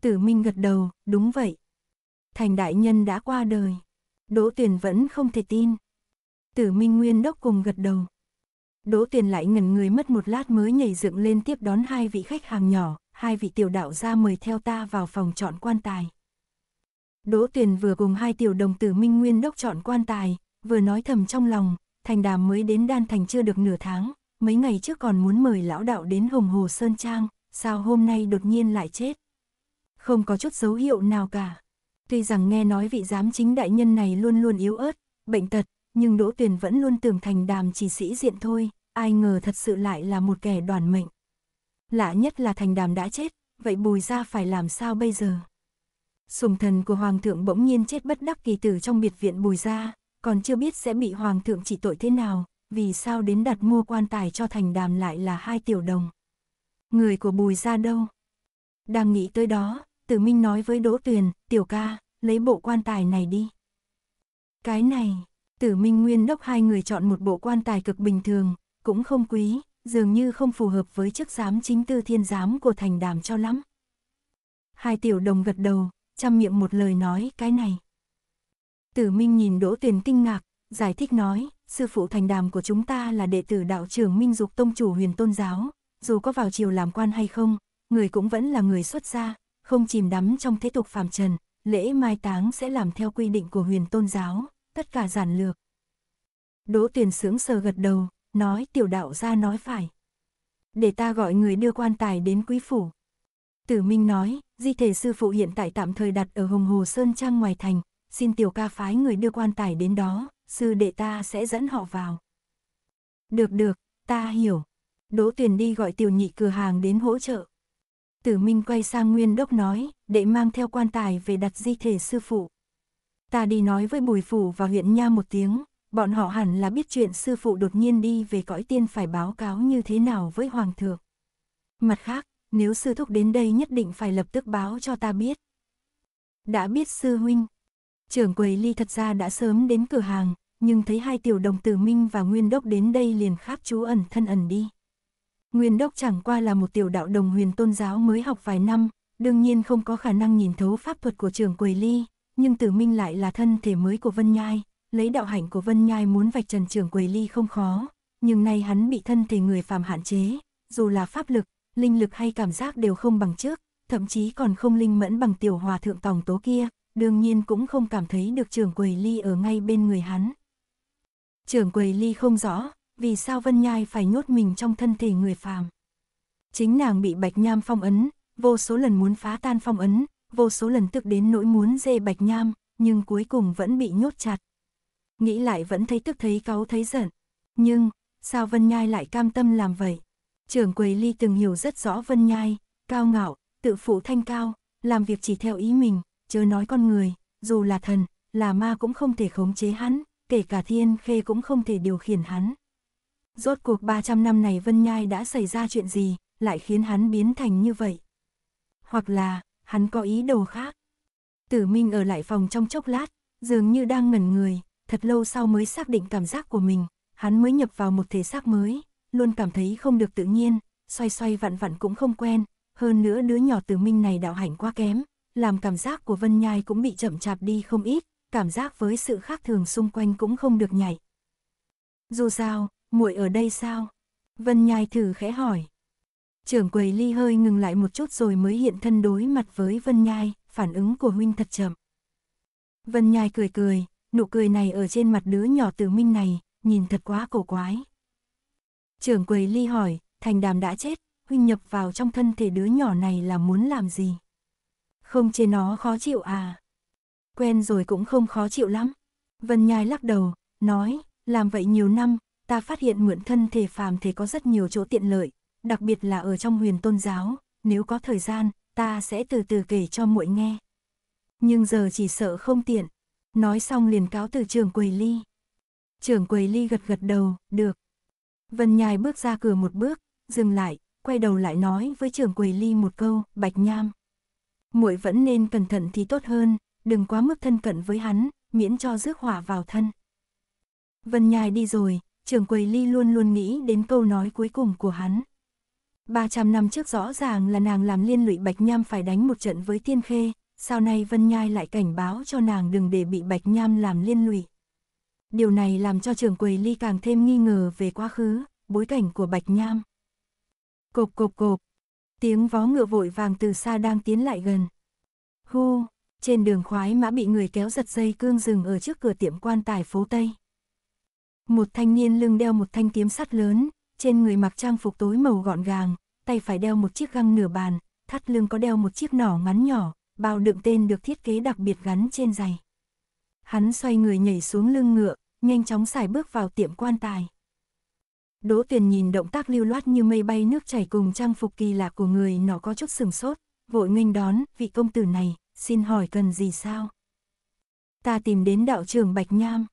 Tử Minh gật đầu, đúng vậy. Thành đại nhân đã qua đời. Đỗ tuyển vẫn không thể tin. Tử Minh Nguyên đốc cùng gật đầu. Đỗ Tiền lại ngẩn người mất một lát mới nhảy dựng lên tiếp đón hai vị khách hàng nhỏ, hai vị tiểu đạo gia mời theo ta vào phòng chọn quan tài. Đỗ Tuyền vừa cùng hai tiểu đồng tử Minh Nguyên đốc chọn quan tài, vừa nói thầm trong lòng, thành đàm mới đến đan thành chưa được nửa tháng, mấy ngày trước còn muốn mời lão đạo đến Hồng Hồ Sơn Trang, sao hôm nay đột nhiên lại chết. Không có chút dấu hiệu nào cả. Tuy rằng nghe nói vị giám chính đại nhân này luôn luôn yếu ớt, bệnh tật, nhưng Đỗ Tuyền vẫn luôn tưởng thành đàm chỉ sĩ diện thôi, ai ngờ thật sự lại là một kẻ đoàn mệnh. Lạ nhất là thành đàm đã chết, vậy bùi ra phải làm sao bây giờ? Sùng thần của Hoàng thượng bỗng nhiên chết bất đắc kỳ tử trong biệt viện bùi ra, còn chưa biết sẽ bị Hoàng thượng chỉ tội thế nào, vì sao đến đặt mua quan tài cho thành đàm lại là hai tiểu đồng. Người của bùi ra đâu? Đang nghĩ tới đó, tử minh nói với Đỗ Tuyền, tiểu ca, lấy bộ quan tài này đi. Cái này... Tử Minh Nguyên Đốc hai người chọn một bộ quan tài cực bình thường, cũng không quý, dường như không phù hợp với chức giám chính tư thiên giám của thành đàm cho lắm. Hai tiểu đồng gật đầu, chăm miệng một lời nói cái này. Tử Minh nhìn Đỗ Tuyền kinh ngạc, giải thích nói, sư phụ thành đàm của chúng ta là đệ tử đạo trưởng Minh Dục Tông chủ huyền tôn giáo, dù có vào triều làm quan hay không, người cũng vẫn là người xuất gia, không chìm đắm trong thế tục phàm trần, lễ mai táng sẽ làm theo quy định của huyền tôn giáo, tất cả giản lược. Đỗ tiền sướng sờ gật đầu, nói tiểu đạo ra nói phải. Để ta gọi người đưa quan tài đến quý phủ. Tử Minh nói, di thể sư phụ hiện tại tạm thời đặt ở Hồng Hồ Sơn Trang ngoài thành, xin tiểu ca phái người đưa quan tài đến đó, sư đệ ta sẽ dẫn họ vào. Được được, ta hiểu. Đỗ Tuyền đi gọi tiểu nhị cửa hàng đến hỗ trợ. Tử Minh quay sang Nguyên Đốc nói, đệ mang theo quan tài về đặt di thể sư phụ. Ta đi nói với Bùi Phủ và huyện Nha một tiếng, bọn họ hẳn là biết chuyện sư phụ đột nhiên đi về cõi tiên phải báo cáo như thế nào với Hoàng thượng. Mặt khác, nếu sư thúc đến đây nhất định phải lập tức báo cho ta biết. Đã biết sư huynh, trưởng quầy ly thật ra đã sớm đến cửa hàng, nhưng thấy hai tiểu đồng tử Minh và Nguyên Đốc đến đây liền khác chú ẩn thân ẩn đi. Nguyên Đốc chẳng qua là một tiểu đạo đồng huyền tôn giáo mới học vài năm, đương nhiên không có khả năng nhìn thấu pháp thuật của trưởng quầy ly, nhưng Tử Minh lại là thân thể mới của Vân Nhai, lấy đạo hạnh của Vân Nhai muốn vạch trần trưởng quầy ly không khó, nhưng nay hắn bị thân thể người phàm hạn chế, dù là pháp lực, linh lực hay cảm giác đều không bằng trước, thậm chí còn không linh mẫn bằng tiểu hòa thượng tòng tố kia, đương nhiên cũng không cảm thấy được trưởng quầy ly ở ngay bên người hắn. Trưởng quầy ly không rõ, vì sao Vân Nhai phải nhốt mình trong thân thể người phàm. Chính nàng bị Bạch Nham phong ấn, vô số lần muốn phá tan phong ấn, vô số lần tức đến nỗi muốn dê bạch nham, nhưng cuối cùng vẫn bị nhốt chặt. Nghĩ lại vẫn thấy tức thấy cáu thấy giận. Nhưng, sao Vân Nhai lại cam tâm làm vậy? Trưởng quầy ly từng hiểu rất rõ Vân Nhai, cao ngạo, tự phụ thanh cao, làm việc chỉ theo ý mình, chớ nói con người, dù là thần, là ma cũng không thể khống chế hắn, kể cả thiên khê cũng không thể điều khiển hắn. Rốt cuộc 300 năm này Vân Nhai đã xảy ra chuyện gì, lại khiến hắn biến thành như vậy? Hoặc là, hắn có ý đồ khác. Tử Minh ở lại phòng trong chốc lát, dường như đang ngẩn người, thật lâu sau mới xác định cảm giác của mình, hắn mới nhập vào một thể xác mới, luôn cảm thấy không được tự nhiên, xoay xoay vặn vặn cũng không quen, hơn nữa đứa nhỏ Tử Minh này đạo hạnh quá kém, làm cảm giác của Vân Nhai cũng bị chậm chạp đi không ít, cảm giác với sự khác thường xung quanh cũng không được nhảy. Dù sao, muội ở đây sao? Vân Nhai thử khẽ hỏi. Trưởng quầy ly hơi ngừng lại một chút rồi mới hiện thân đối mặt với Vân Nhai, phản ứng của huynh thật chậm. Vân Nhai cười cười, nụ cười này ở trên mặt đứa nhỏ tử minh này, nhìn thật quá cổ quái. Trưởng quầy ly hỏi, thành đàm đã chết, huynh nhập vào trong thân thể đứa nhỏ này là muốn làm gì? Không chê nó khó chịu à? Quen rồi cũng không khó chịu lắm. Vân Nhai lắc đầu, nói, làm vậy nhiều năm, ta phát hiện mượn thân thể phàm thể có rất nhiều chỗ tiện lợi, đặc biệt là ở trong huyền tôn giáo, nếu có thời gian, ta sẽ từ từ kể cho muội nghe. Nhưng giờ chỉ sợ không tiện. Nói xong liền cáo từ trường quầy ly. trường quầy ly gật gật đầu, được. Vân Nhai bước ra cửa một bước, dừng lại, quay đầu lại nói với trường quầy ly một câu, bạch nham. muội vẫn nên cẩn thận thì tốt hơn, đừng quá mức thân cận với hắn, miễn cho rước hỏa vào thân. Vân Nhai đi rồi, trường quầy ly luôn luôn nghĩ đến câu nói cuối cùng của hắn. 300 năm trước rõ ràng là nàng làm liên lụy Bạch Nham phải đánh một trận với Tiên Khê, sau này Vân Nhai lại cảnh báo cho nàng đừng để bị Bạch Nham làm liên lụy. Điều này làm cho trường quầy ly càng thêm nghi ngờ về quá khứ, bối cảnh của Bạch Nham. Cộp cộp cộp, tiếng vó ngựa vội vàng từ xa đang tiến lại gần. Hu, trên đường khoái mã bị người kéo giật dây cương rừng ở trước cửa tiệm quan tài phố Tây. Một thanh niên lưng đeo một thanh kiếm sắt lớn, trên người mặc trang phục tối màu gọn gàng, tay phải đeo một chiếc găng nửa bàn, thắt lưng có đeo một chiếc nỏ ngắn nhỏ, bao đựng tên được thiết kế đặc biệt gắn trên giày. Hắn xoay người nhảy xuống lưng ngựa, nhanh chóng xài bước vào tiệm quan tài. Đỗ Tuyền nhìn động tác lưu loát như mây bay nước chảy cùng trang phục kỳ lạ của người nó có chút sừng sốt, vội nghênh đón, vị công tử này, xin hỏi cần gì sao? Ta tìm đến đạo trưởng Bạch Nham.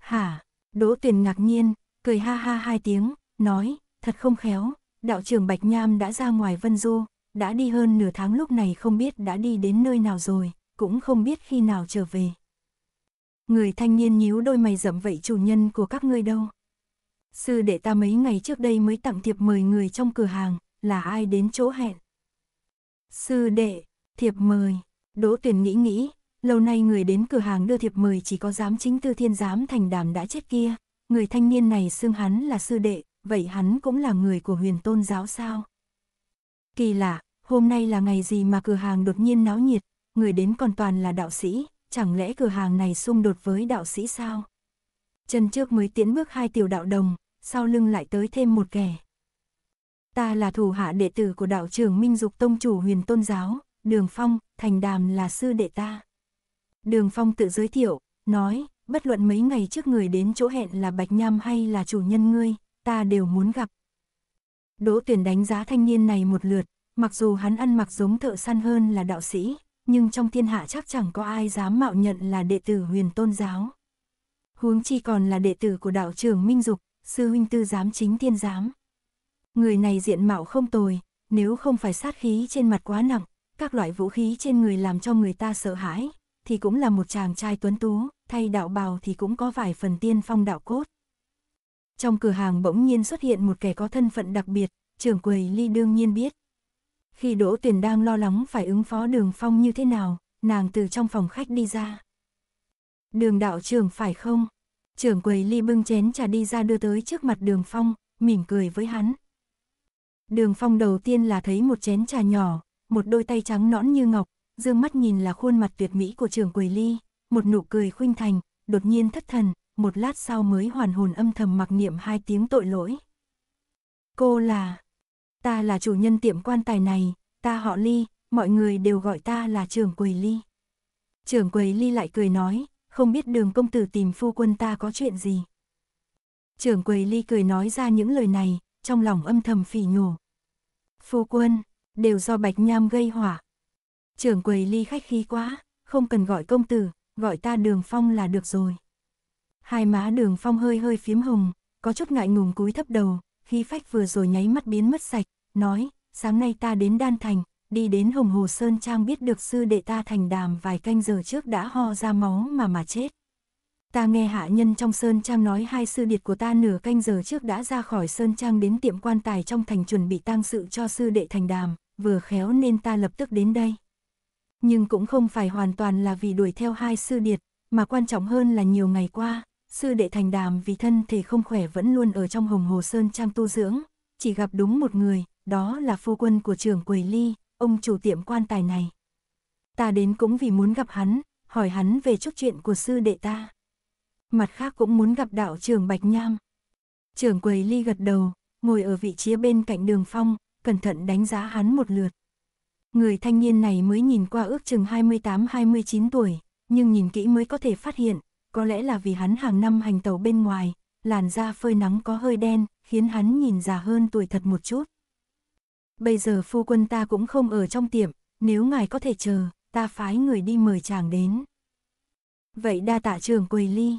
Hả? Đỗ Tuyền ngạc nhiên, cười ha ha hai tiếng, nói, thật không khéo, đạo trưởng Bạch Nham đã ra ngoài Vân Du, đã đi hơn nửa tháng lúc này không biết đã đi đến nơi nào rồi, cũng không biết khi nào trở về. Người thanh niên nhíu đôi mày rậm vậy chủ nhân của các ngươi đâu? Sư đệ ta mấy ngày trước đây mới tặng thiệp mời người trong cửa hàng, là ai đến chỗ hẹn? Sư đệ, thiệp mời, đỗ tuyển nghĩ nghĩ, lâu nay người đến cửa hàng đưa thiệp mời chỉ có giám chính tư thiên giám thành đàm đã chết kia, người thanh niên này xưng hắn là sư đệ, vậy hắn cũng là người của huyền tôn giáo sao? Kỳ lạ, hôm nay là ngày gì mà cửa hàng đột nhiên náo nhiệt, người đến còn toàn là đạo sĩ, chẳng lẽ cửa hàng này xung đột với đạo sĩ sao? Chân trước mới tiến bước hai tiểu đạo đồng, sau lưng lại tới thêm một kẻ. Ta là thủ hạ đệ tử của đạo trưởng Minh Dục Tông chủ huyền tôn giáo, Đường Phong, Thành Đàm là sư đệ ta. Đường Phong tự giới thiệu, nói, bất luận mấy ngày trước người đến chỗ hẹn là Bạch Nham hay là chủ nhân ngươi, ta đều muốn gặp. Đỗ Tuyền đánh giá thanh niên này một lượt, mặc dù hắn ăn mặc giống thợ săn hơn là đạo sĩ, nhưng trong thiên hạ chắc chẳng có ai dám mạo nhận là đệ tử huyền tôn giáo. Huống chi còn là đệ tử của đạo trưởng Minh Dục, sư huynh tư giám chính thiên giám. Người này diện mạo không tồi, nếu không phải sát khí trên mặt quá nặng, các loại vũ khí trên người làm cho người ta sợ hãi, thì cũng là một chàng trai tuấn tú, thay đạo bào thì cũng có vài phần tiên phong đạo cốt trong cửa hàng bỗng nhiên xuất hiện một kẻ có thân phận đặc biệt, trưởng quầy ly đương nhiên biết. Khi Đỗ Tuyền đang lo lắng phải ứng phó đường phong như thế nào, nàng từ trong phòng khách đi ra. Đường đạo trưởng phải không? Trưởng quầy ly bưng chén trà đi ra đưa tới trước mặt đường phong, mỉm cười với hắn. Đường phong đầu tiên là thấy một chén trà nhỏ, một đôi tay trắng nõn như ngọc, dương mắt nhìn là khuôn mặt tuyệt mỹ của trưởng quầy ly, một nụ cười khuynh thành, đột nhiên thất thần, một lát sau mới hoàn hồn âm thầm mặc niệm hai tiếng tội lỗi. Cô là... Ta là chủ nhân tiệm quan tài này, ta họ Ly, mọi người đều gọi ta là trưởng quầy Ly. Trưởng quầy Ly lại cười nói, không biết đường công tử tìm phu quân ta có chuyện gì. Trưởng quầy Ly cười nói ra những lời này, trong lòng âm thầm phỉ nhổ. Phu quân, đều do Bạch Nham gây hỏa. Trưởng quầy Ly khách khí quá, không cần gọi công tử, gọi ta Đường Phong là được rồi. Hai má đường phong hơi hơi phiếm hồng, có chút ngại ngùng cúi thấp đầu, khi phách vừa rồi nháy mắt biến mất sạch, nói, sáng nay ta đến Đan Thành, đi đến Hồng Hồ Sơn Trang biết được sư đệ ta thành đàm vài canh giờ trước đã ho ra máu mà mà chết. Ta nghe hạ nhân trong Sơn Trang nói hai sư điệt của ta nửa canh giờ trước đã ra khỏi Sơn Trang đến tiệm quan tài trong thành chuẩn bị tang sự cho sư đệ thành đàm, vừa khéo nên ta lập tức đến đây. Nhưng cũng không phải hoàn toàn là vì đuổi theo hai sư điệt, mà quan trọng hơn là nhiều ngày qua, sư đệ thành đàm vì thân thể không khỏe vẫn luôn ở trong hồng hồ sơn trang tu dưỡng, chỉ gặp đúng một người, đó là phu quân của trưởng Quầy Ly, ông chủ tiệm quan tài này. Ta đến cũng vì muốn gặp hắn, hỏi hắn về chút chuyện của sư đệ ta. Mặt khác cũng muốn gặp đạo trưởng Bạch Nham. Trưởng Quầy Ly gật đầu, ngồi ở vị trí bên cạnh đường phong, cẩn thận đánh giá hắn một lượt. Người thanh niên này mới nhìn qua ước chừng 28-29 tuổi, nhưng nhìn kỹ mới có thể phát hiện, có lẽ là vì hắn hàng năm hành tàu bên ngoài, làn da phơi nắng có hơi đen, khiến hắn nhìn già hơn tuổi thật một chút. Bây giờ phu quân ta cũng không ở trong tiệm, nếu ngài có thể chờ, ta phái người đi mời chàng đến. Vậy đa tạ trưởng quầy ly.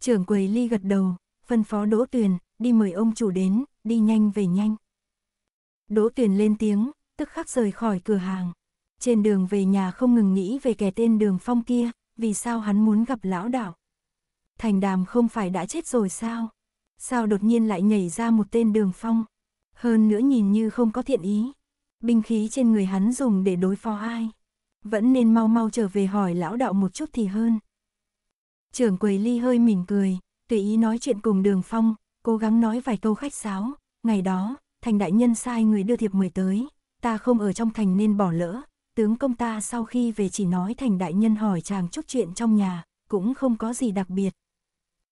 Trưởng quầy ly gật đầu, phân phó đỗ tuyền, đi mời ông chủ đến, đi nhanh về nhanh. Đỗ tuyền lên tiếng, tức khắc rời khỏi cửa hàng. Trên đường về nhà không ngừng nghĩ về kẻ tên đường phong kia, vì sao hắn muốn gặp lão đạo? Thành đàm không phải đã chết rồi sao? Sao đột nhiên lại nhảy ra một tên đường phong? Hơn nữa nhìn như không có thiện ý. Binh khí trên người hắn dùng để đối phó ai? Vẫn nên mau mau trở về hỏi lão đạo một chút thì hơn. Trưởng quầy ly hơi mỉm cười, tùy ý nói chuyện cùng đường phong, cố gắng nói vài câu khách sáo. Ngày đó, thành đại nhân sai người đưa thiệp mời tới, ta không ở trong thành nên bỏ lỡ, tướng công ta sau khi về chỉ nói thành đại nhân hỏi chàng chút chuyện trong nhà, cũng không có gì đặc biệt.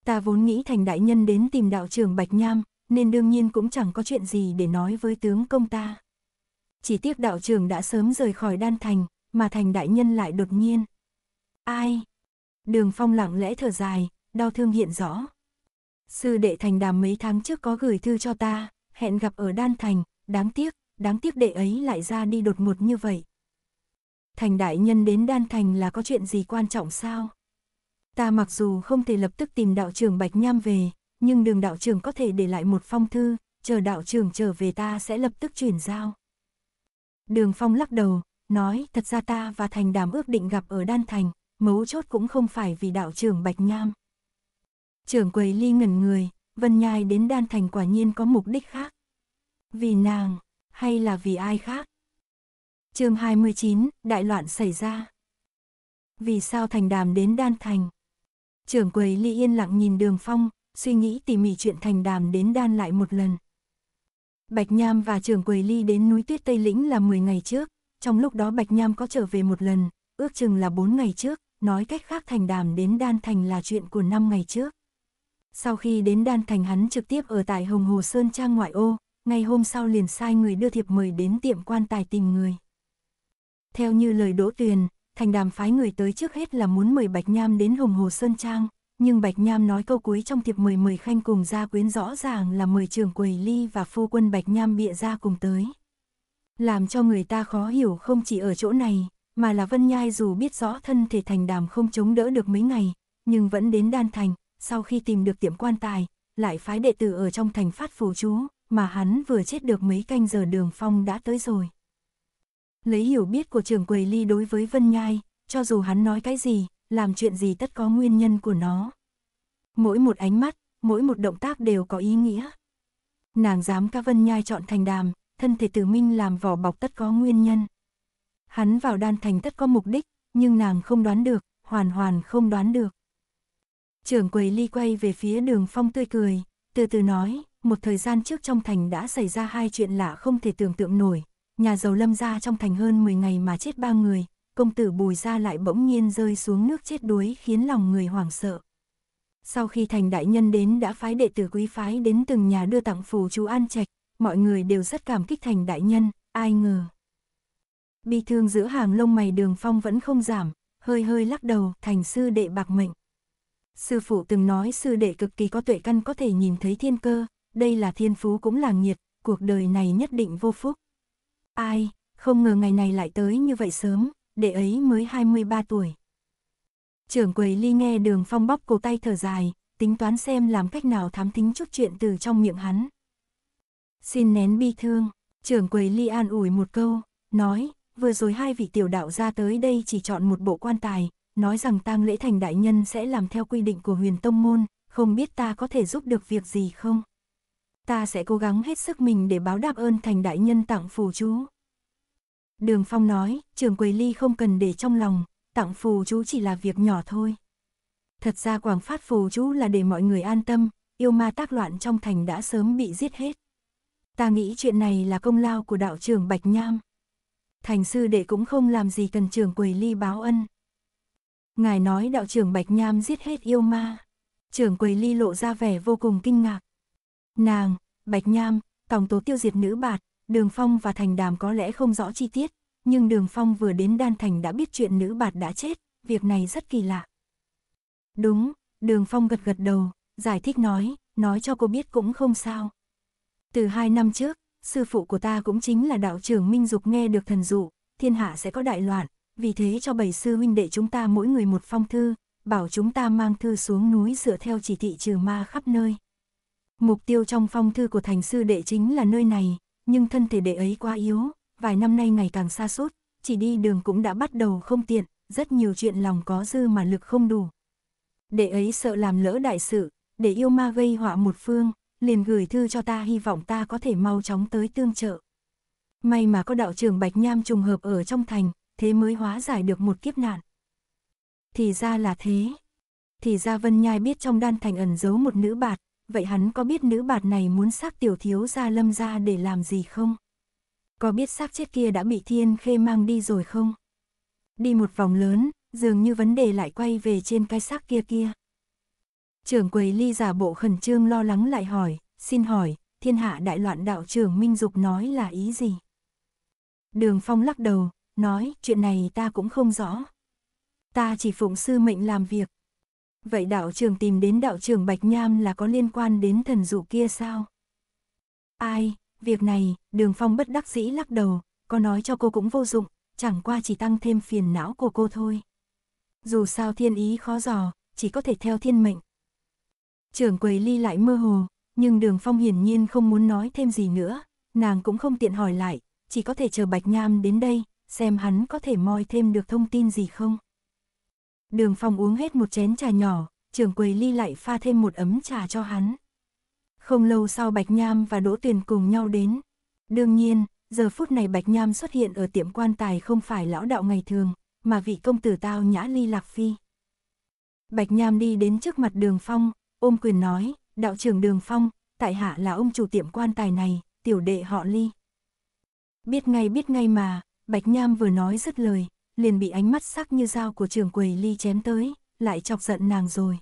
Ta vốn nghĩ thành đại nhân đến tìm đạo trưởng Bạch Nham, nên đương nhiên cũng chẳng có chuyện gì để nói với tướng công ta. Chỉ tiếc đạo trưởng đã sớm rời khỏi đan thành, mà thành đại nhân lại đột nhiên. Ai? Đường phong lặng lẽ thở dài, đau thương hiện rõ. Sư đệ thành đàm mấy tháng trước có gửi thư cho ta, hẹn gặp ở đan thành, đáng tiếc, đáng tiếc đệ ấy lại ra đi đột ngột như vậy thành đại nhân đến đan thành là có chuyện gì quan trọng sao? Ta mặc dù không thể lập tức tìm đạo trưởng Bạch Nham về, nhưng đường đạo trưởng có thể để lại một phong thư, chờ đạo trưởng trở về ta sẽ lập tức chuyển giao. Đường Phong lắc đầu, nói thật ra ta và Thành Đàm ước định gặp ở Đan Thành, mấu chốt cũng không phải vì đạo trưởng Bạch Nham. Trưởng quầy ly ngẩn người, Vân Nhai đến Đan Thành quả nhiên có mục đích khác. Vì nàng, hay là vì ai khác? chương 29, đại loạn xảy ra. Vì sao thành đàm đến đan thành? Trưởng quầy Ly yên lặng nhìn đường phong, suy nghĩ tỉ mỉ chuyện thành đàm đến đan lại một lần. Bạch Nham và trưởng quầy Ly đến núi tuyết Tây Lĩnh là 10 ngày trước, trong lúc đó Bạch Nham có trở về một lần, ước chừng là 4 ngày trước, nói cách khác thành đàm đến đan thành là chuyện của 5 ngày trước. Sau khi đến đan thành hắn trực tiếp ở tại Hồng Hồ Sơn Trang ngoại ô, ngày hôm sau liền sai người đưa thiệp mời đến tiệm quan tài tìm người. Theo như lời Đỗ Tuyền, thành đàm phái người tới trước hết là muốn mời Bạch Nham đến Hồng Hồ Sơn Trang, nhưng Bạch Nham nói câu cuối trong thiệp mời mời khanh cùng gia quyến rõ ràng là mời trường quầy ly và phu quân Bạch Nham bịa ra cùng tới. Làm cho người ta khó hiểu không chỉ ở chỗ này, mà là Vân Nhai dù biết rõ thân thể thành đàm không chống đỡ được mấy ngày, nhưng vẫn đến đan thành, sau khi tìm được tiệm quan tài, lại phái đệ tử ở trong thành phát phù chú, mà hắn vừa chết được mấy canh giờ đường phong đã tới rồi. Lấy hiểu biết của trường quầy ly đối với Vân Nhai, cho dù hắn nói cái gì, làm chuyện gì tất có nguyên nhân của nó. Mỗi một ánh mắt, mỗi một động tác đều có ý nghĩa. Nàng dám ca Vân Nhai chọn thành đàm, thân thể tử minh làm vỏ bọc tất có nguyên nhân. Hắn vào đan thành tất có mục đích, nhưng nàng không đoán được, hoàn hoàn không đoán được. Trưởng quầy ly quay về phía đường phong tươi cười, từ từ nói, một thời gian trước trong thành đã xảy ra hai chuyện lạ không thể tưởng tượng nổi, nhà giàu lâm ra trong thành hơn 10 ngày mà chết ba người, công tử bùi ra lại bỗng nhiên rơi xuống nước chết đuối khiến lòng người hoảng sợ. Sau khi thành đại nhân đến đã phái đệ tử quý phái đến từng nhà đưa tặng phù chú an trạch, mọi người đều rất cảm kích thành đại nhân, ai ngờ. Bi thương giữa hàng lông mày đường phong vẫn không giảm, hơi hơi lắc đầu thành sư đệ bạc mệnh. Sư phụ từng nói sư đệ cực kỳ có tuệ căn có thể nhìn thấy thiên cơ, đây là thiên phú cũng là nghiệt, cuộc đời này nhất định vô phúc. Ai, không ngờ ngày này lại tới như vậy sớm, đệ ấy mới 23 tuổi. Trưởng quầy ly nghe đường phong bóp cổ tay thở dài, tính toán xem làm cách nào thám tính chút chuyện từ trong miệng hắn. Xin nén bi thương, trưởng quầy ly an ủi một câu, nói, vừa rồi hai vị tiểu đạo ra tới đây chỉ chọn một bộ quan tài, nói rằng tang lễ thành đại nhân sẽ làm theo quy định của huyền tông môn, không biết ta có thể giúp được việc gì không? ta sẽ cố gắng hết sức mình để báo đáp ơn thành đại nhân tặng phù chú. Đường Phong nói, trường Quỳ Ly không cần để trong lòng, tặng phù chú chỉ là việc nhỏ thôi. Thật ra quảng phát phù chú là để mọi người an tâm, yêu ma tác loạn trong thành đã sớm bị giết hết. Ta nghĩ chuyện này là công lao của đạo trưởng Bạch Nham. Thành sư đệ cũng không làm gì cần trường Quỳ Ly báo ân. Ngài nói đạo trưởng Bạch Nham giết hết yêu ma. Trường Quỳ Ly lộ ra vẻ vô cùng kinh ngạc. Nàng, Bạch Nham, tòng tố tiêu diệt nữ bạt, Đường Phong và Thành Đàm có lẽ không rõ chi tiết, nhưng Đường Phong vừa đến Đan Thành đã biết chuyện nữ bạt đã chết, việc này rất kỳ lạ. Đúng, Đường Phong gật gật đầu, giải thích nói, nói cho cô biết cũng không sao. Từ hai năm trước, sư phụ của ta cũng chính là đạo trưởng Minh Dục nghe được thần dụ, thiên hạ sẽ có đại loạn, vì thế cho bảy sư huynh đệ chúng ta mỗi người một phong thư, bảo chúng ta mang thư xuống núi dựa theo chỉ thị trừ ma khắp nơi. Mục tiêu trong phong thư của thành sư đệ chính là nơi này, nhưng thân thể đệ ấy quá yếu, vài năm nay ngày càng xa sút chỉ đi đường cũng đã bắt đầu không tiện, rất nhiều chuyện lòng có dư mà lực không đủ. Đệ ấy sợ làm lỡ đại sự, để yêu ma gây họa một phương, liền gửi thư cho ta hy vọng ta có thể mau chóng tới tương trợ. May mà có đạo trưởng Bạch Nham trùng hợp ở trong thành, thế mới hóa giải được một kiếp nạn. Thì ra là thế. Thì ra Vân Nhai biết trong đan thành ẩn giấu một nữ bạt, vậy hắn có biết nữ bạt này muốn xác tiểu thiếu gia lâm ra để làm gì không? Có biết xác chết kia đã bị thiên khê mang đi rồi không? Đi một vòng lớn, dường như vấn đề lại quay về trên cái xác kia kia. Trưởng quầy ly giả bộ khẩn trương lo lắng lại hỏi, xin hỏi, thiên hạ đại loạn đạo trưởng Minh Dục nói là ý gì? Đường Phong lắc đầu, nói, chuyện này ta cũng không rõ. Ta chỉ phụng sư mệnh làm việc, Vậy đạo trưởng tìm đến đạo trưởng Bạch Nham là có liên quan đến thần dụ kia sao? Ai, việc này, đường phong bất đắc dĩ lắc đầu, có nói cho cô cũng vô dụng, chẳng qua chỉ tăng thêm phiền não của cô thôi. Dù sao thiên ý khó dò, chỉ có thể theo thiên mệnh. Trưởng quầy ly lại mơ hồ, nhưng đường phong hiển nhiên không muốn nói thêm gì nữa, nàng cũng không tiện hỏi lại, chỉ có thể chờ Bạch Nham đến đây, xem hắn có thể moi thêm được thông tin gì không. Đường Phong uống hết một chén trà nhỏ, trưởng quầy ly lại pha thêm một ấm trà cho hắn. Không lâu sau Bạch Nham và Đỗ Tuyền cùng nhau đến. Đương nhiên, giờ phút này Bạch Nham xuất hiện ở tiệm quan tài không phải lão đạo ngày thường, mà vị công tử tao nhã ly lạc phi. Bạch Nham đi đến trước mặt đường Phong, ôm quyền nói, đạo trưởng đường Phong, tại hạ là ông chủ tiệm quan tài này, tiểu đệ họ ly. Biết ngay biết ngay mà, Bạch Nham vừa nói dứt lời, liền bị ánh mắt sắc như dao của trưởng quầy Ly chém tới, lại chọc giận nàng rồi.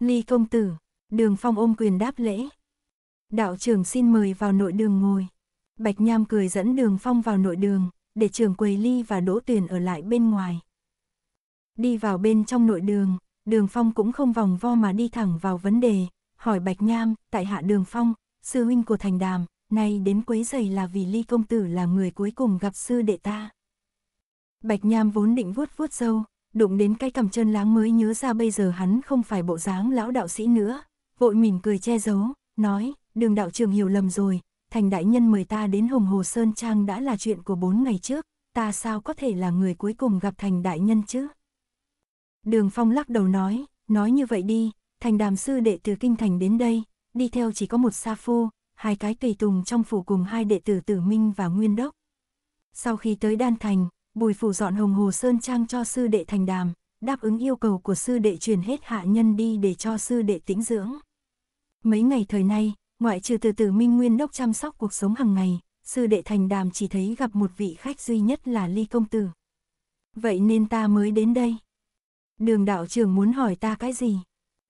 Ly công tử, đường phong ôm quyền đáp lễ. Đạo trưởng xin mời vào nội đường ngồi. Bạch Nham cười dẫn đường phong vào nội đường, để trưởng quầy Ly và Đỗ Tuyền ở lại bên ngoài. Đi vào bên trong nội đường, đường phong cũng không vòng vo mà đi thẳng vào vấn đề, hỏi Bạch Nham, tại hạ đường phong, sư huynh của thành đàm, nay đến quấy giày là vì Ly công tử là người cuối cùng gặp sư đệ ta. Bạch Nham vốn định vuốt vuốt dâu, đụng đến cái cầm chân láng mới nhớ ra bây giờ hắn không phải bộ dáng lão đạo sĩ nữa, vội mỉm cười che giấu, nói, đường đạo trường hiểu lầm rồi, thành đại nhân mời ta đến Hồng Hồ Sơn Trang đã là chuyện của bốn ngày trước, ta sao có thể là người cuối cùng gặp thành đại nhân chứ? Đường Phong lắc đầu nói, nói như vậy đi, thành đàm sư đệ từ Kinh Thành đến đây, đi theo chỉ có một sa phu, hai cái tùy tùng trong phủ cùng hai đệ tử tử Minh và Nguyên Đốc. Sau khi tới Đan Thành, Bùi Phủ dọn hồng hồ sơn trang cho sư đệ thành đàm, đáp ứng yêu cầu của sư đệ truyền hết hạ nhân đi để cho sư đệ tĩnh dưỡng. Mấy ngày thời nay, ngoại trừ từ từ minh nguyên đốc chăm sóc cuộc sống hàng ngày, sư đệ thành đàm chỉ thấy gặp một vị khách duy nhất là ly công tử. Vậy nên ta mới đến đây. Đường đạo trưởng muốn hỏi ta cái gì?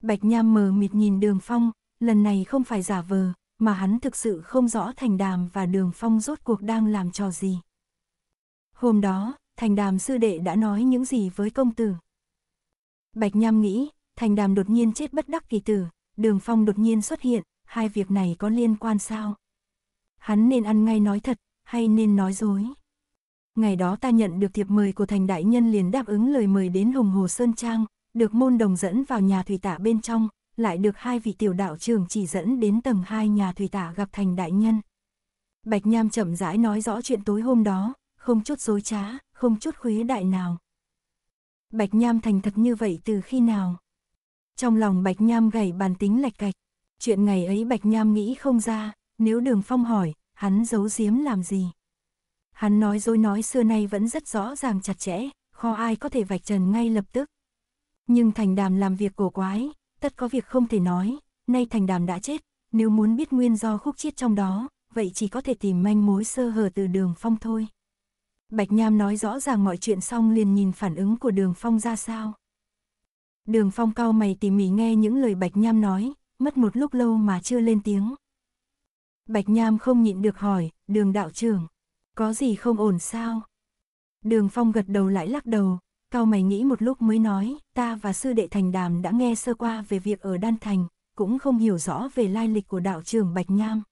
Bạch Nham mờ mịt nhìn đường phong, lần này không phải giả vờ, mà hắn thực sự không rõ thành đàm và đường phong rốt cuộc đang làm trò gì. Hôm đó, thành đàm sư đệ đã nói những gì với công tử. Bạch Nham nghĩ, thành đàm đột nhiên chết bất đắc kỳ tử, đường phong đột nhiên xuất hiện, hai việc này có liên quan sao? Hắn nên ăn ngay nói thật, hay nên nói dối? Ngày đó ta nhận được thiệp mời của thành đại nhân liền đáp ứng lời mời đến Hồng Hồ Sơn Trang, được môn đồng dẫn vào nhà thủy tả bên trong, lại được hai vị tiểu đạo trưởng chỉ dẫn đến tầng hai nhà thủy tả gặp thành đại nhân. Bạch Nham chậm rãi nói rõ chuyện tối hôm đó, không chút dối trá, không chút khuế đại nào. Bạch Nham thành thật như vậy từ khi nào? Trong lòng Bạch Nham gầy bàn tính lạch cạch, chuyện ngày ấy Bạch Nham nghĩ không ra, nếu Đường Phong hỏi, hắn giấu giếm làm gì? Hắn nói dối nói xưa nay vẫn rất rõ ràng chặt chẽ, khó ai có thể vạch trần ngay lập tức. Nhưng Thành Đàm làm việc cổ quái, tất có việc không thể nói, nay Thành Đàm đã chết, nếu muốn biết nguyên do khúc chiết trong đó, vậy chỉ có thể tìm manh mối sơ hở từ Đường Phong thôi. Bạch Nham nói rõ ràng mọi chuyện xong liền nhìn phản ứng của Đường Phong ra sao. Đường Phong cao mày tỉ mỉ nghe những lời Bạch Nham nói, mất một lúc lâu mà chưa lên tiếng. Bạch Nham không nhịn được hỏi, đường đạo trưởng, có gì không ổn sao? Đường Phong gật đầu lại lắc đầu, cao mày nghĩ một lúc mới nói, ta và sư đệ thành đàm đã nghe sơ qua về việc ở Đan Thành, cũng không hiểu rõ về lai lịch của đạo trưởng Bạch Nham.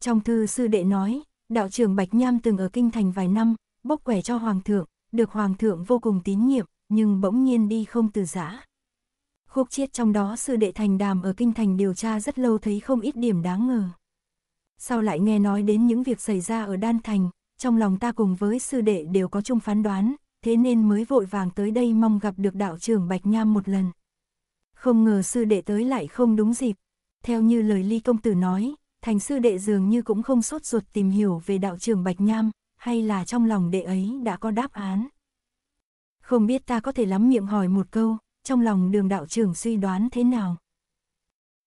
Trong thư sư đệ nói, đạo trưởng Bạch Nham từng ở Kinh Thành vài năm, bốc quẻ cho hoàng thượng, được hoàng thượng vô cùng tín nhiệm, nhưng bỗng nhiên đi không từ giã. Khúc chiết trong đó sư đệ thành đàm ở kinh thành điều tra rất lâu thấy không ít điểm đáng ngờ. Sau lại nghe nói đến những việc xảy ra ở Đan Thành, trong lòng ta cùng với sư đệ đều có chung phán đoán, thế nên mới vội vàng tới đây mong gặp được đạo trưởng Bạch Nham một lần. Không ngờ sư đệ tới lại không đúng dịp. Theo như lời ly công tử nói, thành sư đệ dường như cũng không sốt ruột tìm hiểu về đạo trưởng Bạch Nham, hay là trong lòng đệ ấy đã có đáp án. Không biết ta có thể lắm miệng hỏi một câu, trong lòng đường đạo trưởng suy đoán thế nào?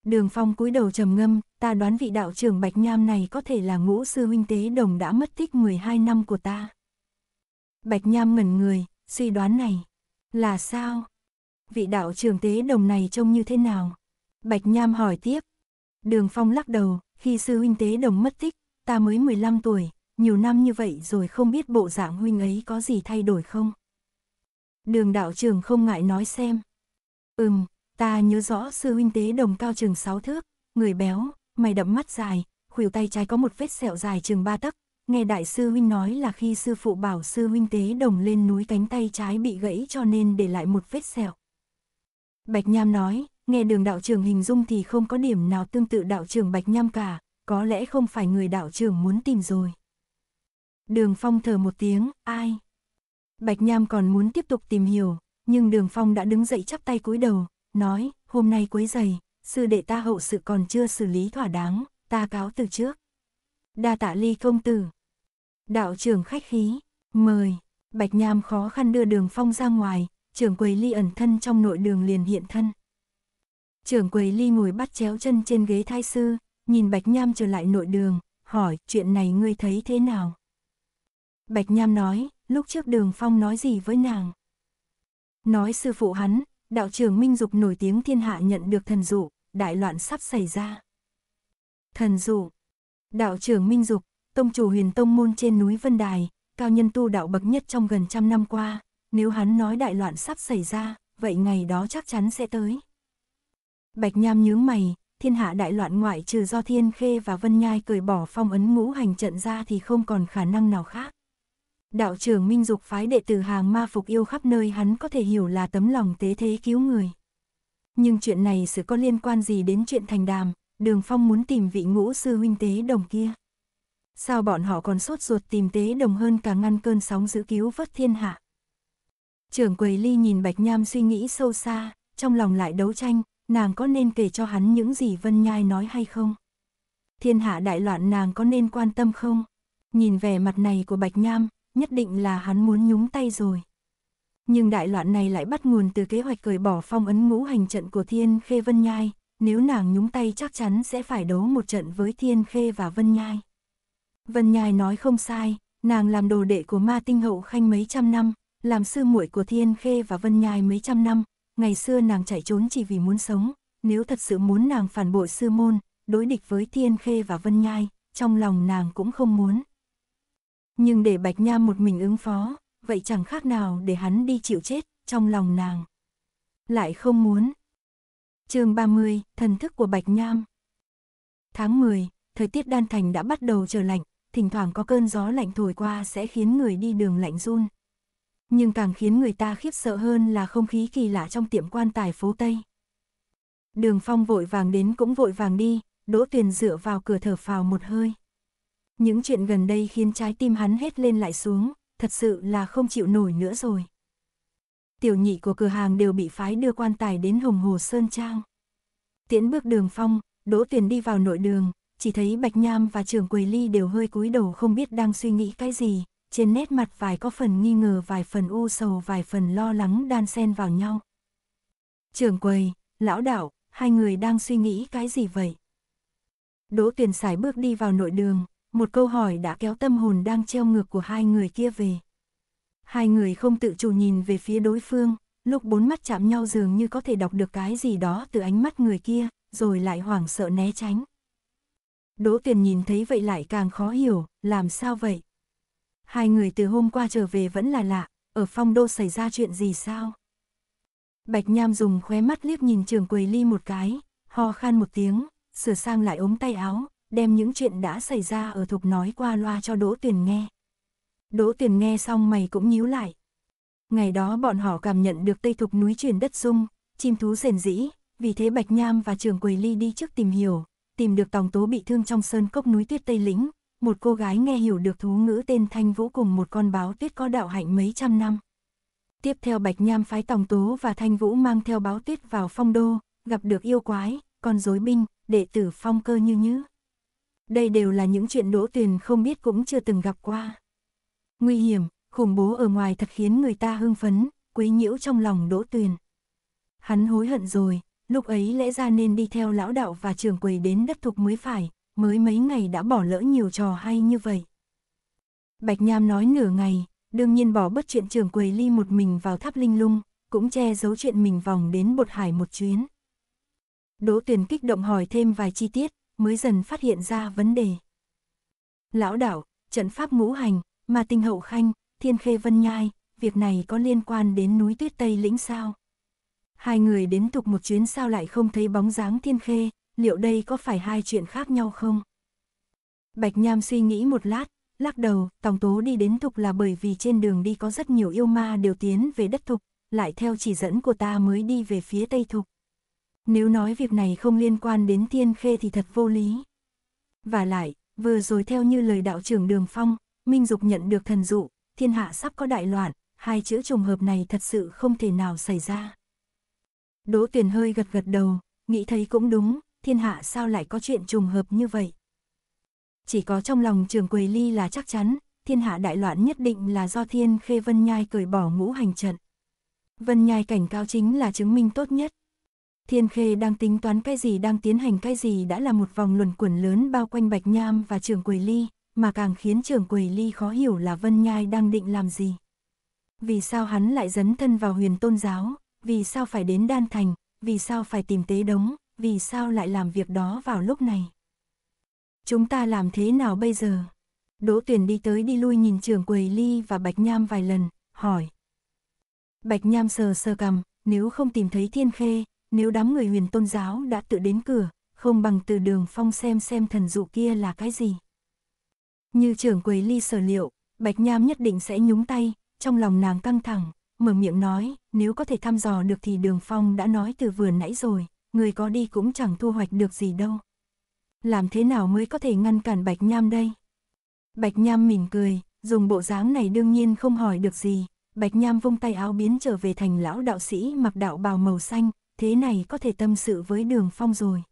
Đường phong cúi đầu trầm ngâm, ta đoán vị đạo trưởng Bạch Nham này có thể là ngũ sư huynh tế đồng đã mất tích 12 năm của ta. Bạch Nham ngẩn người, suy đoán này, là sao? Vị đạo trưởng tế đồng này trông như thế nào? Bạch Nham hỏi tiếp. Đường phong lắc đầu, khi sư huynh tế đồng mất tích, ta mới 15 tuổi, nhiều năm như vậy rồi không biết bộ dạng huynh ấy có gì thay đổi không? Đường đạo trường không ngại nói xem. Ừm, ta nhớ rõ sư huynh tế đồng cao trường sáu thước, người béo, mày đậm mắt dài, khuỷu tay trái có một vết sẹo dài trường ba tấc. Nghe đại sư huynh nói là khi sư phụ bảo sư huynh tế đồng lên núi cánh tay trái bị gãy cho nên để lại một vết sẹo. Bạch Nham nói, nghe đường đạo trường hình dung thì không có điểm nào tương tự đạo trường Bạch Nham cả, có lẽ không phải người đạo trường muốn tìm rồi. Đường Phong thở một tiếng, ai? Bạch Nham còn muốn tiếp tục tìm hiểu, nhưng Đường Phong đã đứng dậy chắp tay cúi đầu, nói, hôm nay quấy giày, sư đệ ta hậu sự còn chưa xử lý thỏa đáng, ta cáo từ trước. Đa tạ ly công tử. Đạo trưởng khách khí, mời, Bạch Nham khó khăn đưa Đường Phong ra ngoài, trưởng quầy ly ẩn thân trong nội đường liền hiện thân. Trưởng quầy ly ngồi bắt chéo chân trên ghế thái sư, nhìn Bạch Nham trở lại nội đường, hỏi chuyện này ngươi thấy thế nào? Bạch Nham nói, lúc trước Đường Phong nói gì với nàng? Nói sư phụ hắn, đạo trưởng Minh Dục nổi tiếng thiên hạ nhận được thần dụ, đại loạn sắp xảy ra. Thần dụ, đạo trưởng Minh Dục, tông chủ huyền tông môn trên núi Vân Đài, cao nhân tu đạo bậc nhất trong gần trăm năm qua, nếu hắn nói đại loạn sắp xảy ra, vậy ngày đó chắc chắn sẽ tới. Bạch Nham nhướng mày, thiên hạ đại loạn ngoại trừ do Thiên Khê và Vân Nhai cởi bỏ phong ấn ngũ hành trận ra thì không còn khả năng nào khác. Đạo trưởng Minh Dục phái đệ tử hàng ma phục yêu khắp nơi hắn có thể hiểu là tấm lòng tế thế cứu người. Nhưng chuyện này sự có liên quan gì đến chuyện thành đàm, đường phong muốn tìm vị ngũ sư huynh tế đồng kia. Sao bọn họ còn sốt ruột tìm tế đồng hơn cả ngăn cơn sóng giữ cứu vớt thiên hạ. Trưởng quầy ly nhìn Bạch Nham suy nghĩ sâu xa, trong lòng lại đấu tranh, nàng có nên kể cho hắn những gì Vân Nhai nói hay không? Thiên hạ đại loạn nàng có nên quan tâm không? Nhìn vẻ mặt này của Bạch Nham, nhất định là hắn muốn nhúng tay rồi. Nhưng đại loạn này lại bắt nguồn từ kế hoạch cởi bỏ phong ấn ngũ hành trận của Thiên Khê Vân Nhai, nếu nàng nhúng tay chắc chắn sẽ phải đấu một trận với Thiên Khê và Vân Nhai. Vân Nhai nói không sai, nàng làm đồ đệ của ma tinh hậu khanh mấy trăm năm, làm sư muội của Thiên Khê và Vân Nhai mấy trăm năm, ngày xưa nàng chạy trốn chỉ vì muốn sống, nếu thật sự muốn nàng phản bội sư môn, đối địch với Thiên Khê và Vân Nhai, trong lòng nàng cũng không muốn, nhưng để Bạch Nham một mình ứng phó, vậy chẳng khác nào để hắn đi chịu chết trong lòng nàng. Lại không muốn. chương 30, thần thức của Bạch Nham. Tháng 10, thời tiết đan thành đã bắt đầu trở lạnh, thỉnh thoảng có cơn gió lạnh thổi qua sẽ khiến người đi đường lạnh run. Nhưng càng khiến người ta khiếp sợ hơn là không khí kỳ lạ trong tiệm quan tài phố Tây. Đường Phong vội vàng đến cũng vội vàng đi, Đỗ Tuyền dựa vào cửa thở phào một hơi. Những chuyện gần đây khiến trái tim hắn hết lên lại xuống, thật sự là không chịu nổi nữa rồi. Tiểu nhị của cửa hàng đều bị phái đưa quan tài đến Hồng Hồ Sơn Trang. Tiễn bước đường phong, Đỗ Tuyền đi vào nội đường, chỉ thấy Bạch Nham và trưởng Quầy Ly đều hơi cúi đầu không biết đang suy nghĩ cái gì, trên nét mặt vài có phần nghi ngờ vài phần u sầu vài phần lo lắng đan xen vào nhau. Trưởng Quầy, Lão Đạo, hai người đang suy nghĩ cái gì vậy? Đỗ Tuyền xài bước đi vào nội đường, một câu hỏi đã kéo tâm hồn đang treo ngược của hai người kia về. Hai người không tự chủ nhìn về phía đối phương, lúc bốn mắt chạm nhau dường như có thể đọc được cái gì đó từ ánh mắt người kia, rồi lại hoảng sợ né tránh. Đỗ Tuyền nhìn thấy vậy lại càng khó hiểu, làm sao vậy? Hai người từ hôm qua trở về vẫn là lạ, ở phong đô xảy ra chuyện gì sao? Bạch Nham dùng khóe mắt liếc nhìn trường quầy ly một cái, ho khan một tiếng, sửa sang lại ống tay áo, đem những chuyện đã xảy ra ở thục nói qua loa cho Đỗ Tuyền nghe. Đỗ Tuyền nghe xong mày cũng nhíu lại. Ngày đó bọn họ cảm nhận được Tây Thục núi chuyển đất sung, chim thú rền rĩ, vì thế Bạch Nham và Trường quỳ Ly đi trước tìm hiểu, tìm được tòng tố bị thương trong sơn cốc núi tuyết Tây Lĩnh, một cô gái nghe hiểu được thú ngữ tên Thanh Vũ cùng một con báo tuyết có đạo hạnh mấy trăm năm. Tiếp theo Bạch Nham phái Tòng Tố và Thanh Vũ mang theo báo tuyết vào phong đô, gặp được yêu quái, con rối binh, đệ tử phong cơ như như. Đây đều là những chuyện Đỗ Tuyền không biết cũng chưa từng gặp qua. Nguy hiểm, khủng bố ở ngoài thật khiến người ta hưng phấn, quấy nhiễu trong lòng Đỗ Tuyền. Hắn hối hận rồi, lúc ấy lẽ ra nên đi theo lão đạo và trưởng quầy đến đất thục mới phải, mới mấy ngày đã bỏ lỡ nhiều trò hay như vậy. Bạch Nham nói nửa ngày, đương nhiên bỏ bất chuyện trưởng quầy ly một mình vào tháp linh lung, cũng che giấu chuyện mình vòng đến bột hải một chuyến. Đỗ Tuyền kích động hỏi thêm vài chi tiết, mới dần phát hiện ra vấn đề. Lão đảo, trận pháp ngũ hành, mà tinh hậu khanh, thiên khê vân nhai, việc này có liên quan đến núi tuyết Tây lĩnh sao? Hai người đến tục một chuyến sao lại không thấy bóng dáng thiên khê, liệu đây có phải hai chuyện khác nhau không? Bạch Nham suy nghĩ một lát, lắc đầu, Tòng Tố đi đến Thục là bởi vì trên đường đi có rất nhiều yêu ma đều tiến về đất Thục, lại theo chỉ dẫn của ta mới đi về phía Tây Thục. Nếu nói việc này không liên quan đến tiên khê thì thật vô lý. Và lại, vừa rồi theo như lời đạo trưởng Đường Phong, Minh Dục nhận được thần dụ, thiên hạ sắp có đại loạn, hai chữ trùng hợp này thật sự không thể nào xảy ra. Đỗ Tuyền hơi gật gật đầu, nghĩ thấy cũng đúng, thiên hạ sao lại có chuyện trùng hợp như vậy. Chỉ có trong lòng trường Quầy Ly là chắc chắn, thiên hạ đại loạn nhất định là do thiên khê Vân Nhai cởi bỏ ngũ hành trận. Vân Nhai cảnh cao chính là chứng minh tốt nhất, Thiên Khê đang tính toán cái gì đang tiến hành cái gì đã là một vòng luẩn quẩn lớn bao quanh Bạch Nham và Trường Quỳ Ly, mà càng khiến Trường Quỳ Ly khó hiểu là Vân Nhai đang định làm gì. Vì sao hắn lại dấn thân vào huyền tôn giáo, vì sao phải đến Đan Thành, vì sao phải tìm tế đống, vì sao lại làm việc đó vào lúc này. Chúng ta làm thế nào bây giờ? Đỗ Tuyền đi tới đi lui nhìn Trường Quỳ Ly và Bạch Nham vài lần, hỏi. Bạch Nham sờ sờ cầm, nếu không tìm thấy Thiên Khê, nếu đám người huyền tôn giáo đã tự đến cửa, không bằng từ đường phong xem xem thần dụ kia là cái gì. Như trưởng quầy ly sở liệu, Bạch Nham nhất định sẽ nhúng tay, trong lòng nàng căng thẳng, mở miệng nói, nếu có thể thăm dò được thì đường phong đã nói từ vừa nãy rồi, người có đi cũng chẳng thu hoạch được gì đâu. Làm thế nào mới có thể ngăn cản Bạch Nham đây? Bạch Nham mỉm cười, dùng bộ dáng này đương nhiên không hỏi được gì, Bạch Nham vung tay áo biến trở về thành lão đạo sĩ mặc đạo bào màu xanh, thế này có thể tâm sự với đường phong rồi.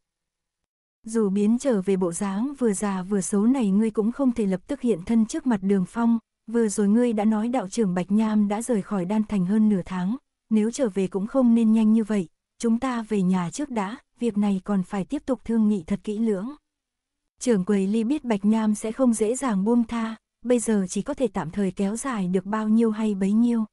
Dù biến trở về bộ dáng vừa già vừa xấu này ngươi cũng không thể lập tức hiện thân trước mặt đường phong, vừa rồi ngươi đã nói đạo trưởng Bạch Nham đã rời khỏi đan thành hơn nửa tháng, nếu trở về cũng không nên nhanh như vậy, chúng ta về nhà trước đã, việc này còn phải tiếp tục thương nghị thật kỹ lưỡng. Trưởng quầy ly biết Bạch Nham sẽ không dễ dàng buông tha, bây giờ chỉ có thể tạm thời kéo dài được bao nhiêu hay bấy nhiêu.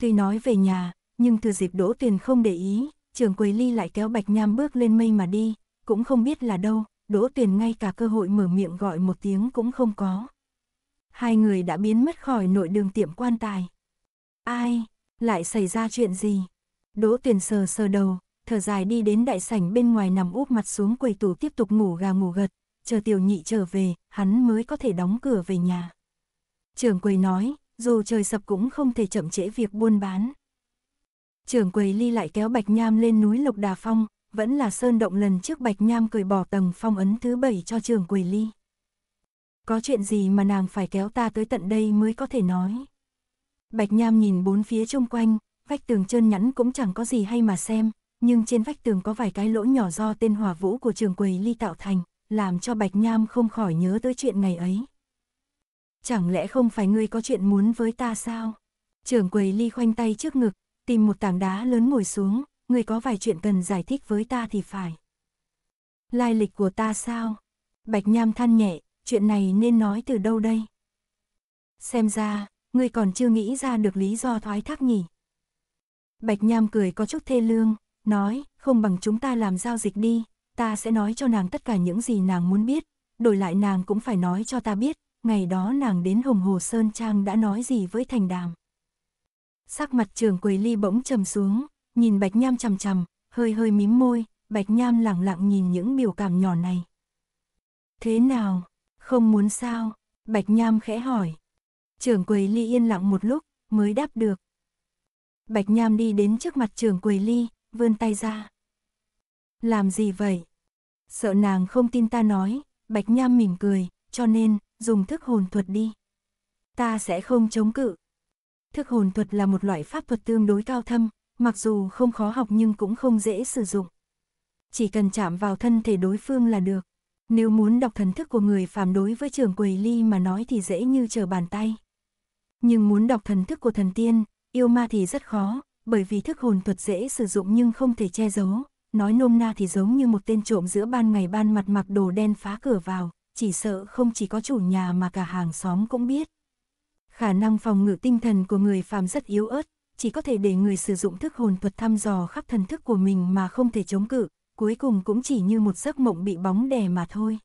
Tuy nói về nhà, nhưng thừa dịp đỗ tuyền không để ý, trường Quầy Ly lại kéo Bạch Nham bước lên mây mà đi, cũng không biết là đâu, đỗ tuyền ngay cả cơ hội mở miệng gọi một tiếng cũng không có. Hai người đã biến mất khỏi nội đường tiệm quan tài. Ai, lại xảy ra chuyện gì? Đỗ tuyền sờ sờ đầu, thở dài đi đến đại sảnh bên ngoài nằm úp mặt xuống quầy tủ tiếp tục ngủ gà ngủ gật, chờ tiểu nhị trở về, hắn mới có thể đóng cửa về nhà. trường quầy nói, dù trời sập cũng không thể chậm trễ việc buôn bán trưởng quầy ly lại kéo Bạch Nham lên núi Lục Đà Phong, vẫn là sơn động lần trước Bạch Nham cười bỏ tầng phong ấn thứ bảy cho trưởng quầy ly. Có chuyện gì mà nàng phải kéo ta tới tận đây mới có thể nói. Bạch Nham nhìn bốn phía chung quanh, vách tường trơn nhẵn cũng chẳng có gì hay mà xem, nhưng trên vách tường có vài cái lỗ nhỏ do tên Hòa vũ của trường quầy ly tạo thành, làm cho Bạch Nham không khỏi nhớ tới chuyện ngày ấy. Chẳng lẽ không phải ngươi có chuyện muốn với ta sao? Trường quầy ly khoanh tay trước ngực, tìm một tảng đá lớn ngồi xuống, người có vài chuyện cần giải thích với ta thì phải. Lai lịch của ta sao? Bạch Nham than nhẹ, chuyện này nên nói từ đâu đây? Xem ra, ngươi còn chưa nghĩ ra được lý do thoái thác nhỉ? Bạch Nham cười có chút thê lương, nói, không bằng chúng ta làm giao dịch đi, ta sẽ nói cho nàng tất cả những gì nàng muốn biết, đổi lại nàng cũng phải nói cho ta biết, ngày đó nàng đến Hồng Hồ Sơn Trang đã nói gì với Thành Đàm. Sắc mặt trường quầy ly bỗng trầm xuống, nhìn Bạch Nham chằm chằm, hơi hơi mím môi, Bạch Nham lặng lặng nhìn những biểu cảm nhỏ này. Thế nào, không muốn sao? Bạch Nham khẽ hỏi. Trường quầy ly yên lặng một lúc, mới đáp được. Bạch Nham đi đến trước mặt trường quầy ly, vươn tay ra. Làm gì vậy? Sợ nàng không tin ta nói, Bạch Nham mỉm cười, cho nên, dùng thức hồn thuật đi. Ta sẽ không chống cự, Thức hồn thuật là một loại pháp thuật tương đối cao thâm, mặc dù không khó học nhưng cũng không dễ sử dụng. Chỉ cần chạm vào thân thể đối phương là được. Nếu muốn đọc thần thức của người phàm đối với trưởng quầy ly mà nói thì dễ như trở bàn tay. Nhưng muốn đọc thần thức của thần tiên, yêu ma thì rất khó, bởi vì thức hồn thuật dễ sử dụng nhưng không thể che giấu. Nói nôm na thì giống như một tên trộm giữa ban ngày ban mặt mặc đồ đen phá cửa vào, chỉ sợ không chỉ có chủ nhà mà cả hàng xóm cũng biết. Khả năng phòng ngự tinh thần của người phàm rất yếu ớt, chỉ có thể để người sử dụng thức hồn thuật thăm dò khắp thần thức của mình mà không thể chống cự, cuối cùng cũng chỉ như một giấc mộng bị bóng đè mà thôi.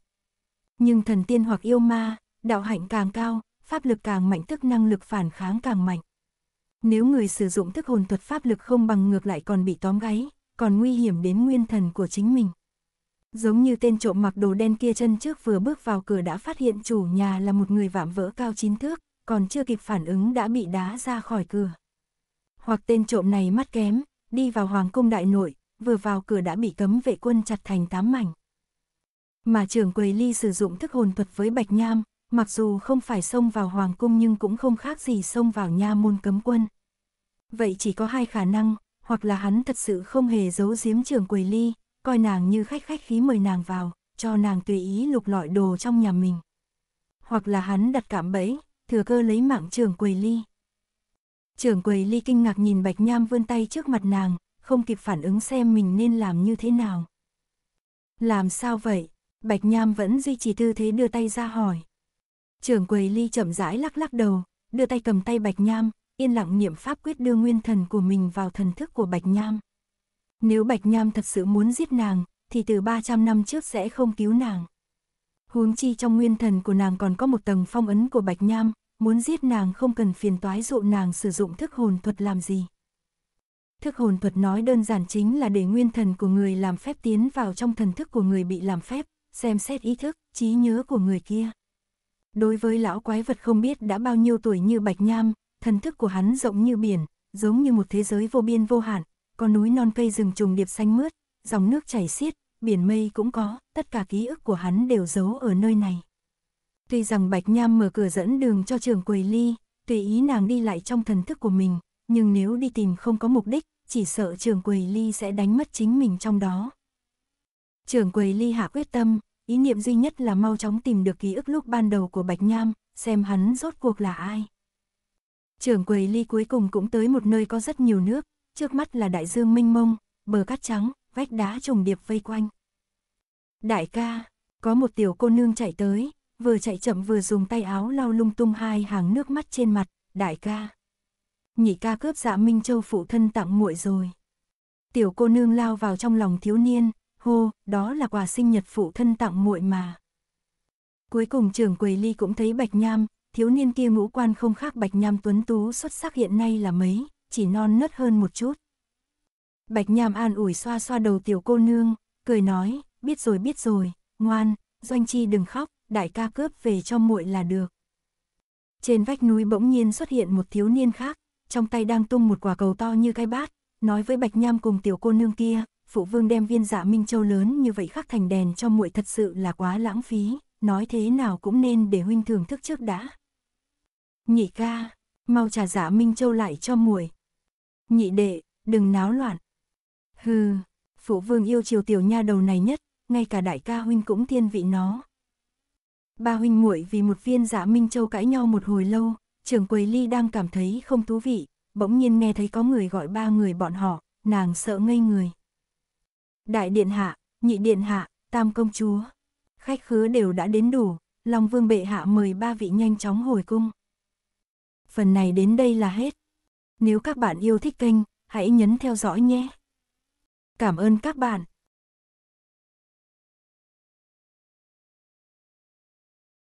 Nhưng thần tiên hoặc yêu ma, đạo hạnh càng cao, pháp lực càng mạnh tức năng lực phản kháng càng mạnh. Nếu người sử dụng thức hồn thuật pháp lực không bằng ngược lại còn bị tóm gáy, còn nguy hiểm đến nguyên thần của chính mình. Giống như tên trộm mặc đồ đen kia chân trước vừa bước vào cửa đã phát hiện chủ nhà là một người vạm vỡ cao chín thước, còn chưa kịp phản ứng đã bị đá ra khỏi cửa. Hoặc tên trộm này mắt kém, đi vào hoàng cung đại nội, vừa vào cửa đã bị cấm vệ quân chặt thành tám mảnh. Mà trưởng quầy ly sử dụng thức hồn thuật với Bạch Nham, mặc dù không phải xông vào hoàng cung nhưng cũng không khác gì xông vào nha môn cấm quân. Vậy chỉ có hai khả năng, hoặc là hắn thật sự không hề giấu giếm trưởng quầy ly, coi nàng như khách khách khí mời nàng vào, cho nàng tùy ý lục lọi đồ trong nhà mình. Hoặc là hắn đặt cảm bẫy, thừa cơ lấy mạng trưởng quầy ly. Trưởng quầy ly kinh ngạc nhìn Bạch Nham vươn tay trước mặt nàng, không kịp phản ứng xem mình nên làm như thế nào. Làm sao vậy? Bạch Nham vẫn duy trì tư thế đưa tay ra hỏi. Trưởng quầy ly chậm rãi lắc lắc đầu, đưa tay cầm tay Bạch Nham, yên lặng niệm pháp quyết đưa nguyên thần của mình vào thần thức của Bạch Nham. Nếu Bạch Nham thật sự muốn giết nàng, thì từ 300 năm trước sẽ không cứu nàng huống chi trong nguyên thần của nàng còn có một tầng phong ấn của Bạch Nham, muốn giết nàng không cần phiền toái dụ nàng sử dụng thức hồn thuật làm gì. Thức hồn thuật nói đơn giản chính là để nguyên thần của người làm phép tiến vào trong thần thức của người bị làm phép, xem xét ý thức, trí nhớ của người kia. Đối với lão quái vật không biết đã bao nhiêu tuổi như Bạch Nham, thần thức của hắn rộng như biển, giống như một thế giới vô biên vô hạn, có núi non cây rừng trùng điệp xanh mướt, dòng nước chảy xiết, biển mây cũng có, tất cả ký ức của hắn đều giấu ở nơi này. Tuy rằng Bạch Nham mở cửa dẫn đường cho trường quỳ Ly, tùy ý nàng đi lại trong thần thức của mình, nhưng nếu đi tìm không có mục đích, chỉ sợ trường quỳ Ly sẽ đánh mất chính mình trong đó. Trường quỳ Ly hạ quyết tâm, ý niệm duy nhất là mau chóng tìm được ký ức lúc ban đầu của Bạch Nham, xem hắn rốt cuộc là ai. Trường quỳ Ly cuối cùng cũng tới một nơi có rất nhiều nước, trước mắt là đại dương mênh mông, bờ cát trắng, vách đá trùng điệp vây quanh. Đại ca, có một tiểu cô nương chạy tới, vừa chạy chậm vừa dùng tay áo lau lung tung hai hàng nước mắt trên mặt, đại ca. Nhị ca cướp dạ Minh Châu phụ thân tặng muội rồi. Tiểu cô nương lao vào trong lòng thiếu niên, hô, đó là quà sinh nhật phụ thân tặng muội mà. Cuối cùng trưởng quỳ ly cũng thấy bạch nham, thiếu niên kia ngũ quan không khác bạch nham tuấn tú xuất sắc hiện nay là mấy, chỉ non nớt hơn một chút. Bạch Nham an ủi xoa xoa đầu tiểu cô nương, cười nói, biết rồi biết rồi, ngoan, Doanh Chi đừng khóc, đại ca cướp về cho muội là được. Trên vách núi bỗng nhiên xuất hiện một thiếu niên khác, trong tay đang tung một quả cầu to như cái bát, nói với Bạch Nham cùng tiểu cô nương kia, phụ vương đem viên dạ minh châu lớn như vậy khắc thành đèn cho muội thật sự là quá lãng phí, nói thế nào cũng nên để huynh thưởng thức trước đã. Nhị ca, mau trả dạ minh châu lại cho muội. Nhị đệ, đừng náo loạn, Hừ, phụ vương yêu chiều tiểu nha đầu này nhất, ngay cả đại ca huynh cũng thiên vị nó. Ba huynh muội vì một viên giả dạ minh châu cãi nhau một hồi lâu, trưởng quầy ly đang cảm thấy không thú vị, bỗng nhiên nghe thấy có người gọi ba người bọn họ, nàng sợ ngây người. Đại điện hạ, nhị điện hạ, tam công chúa, khách khứa đều đã đến đủ, Long Vương bệ hạ mời ba vị nhanh chóng hồi cung. Phần này đến đây là hết. Nếu các bạn yêu thích kênh, hãy nhấn theo dõi nhé. Cảm ơn các bạn.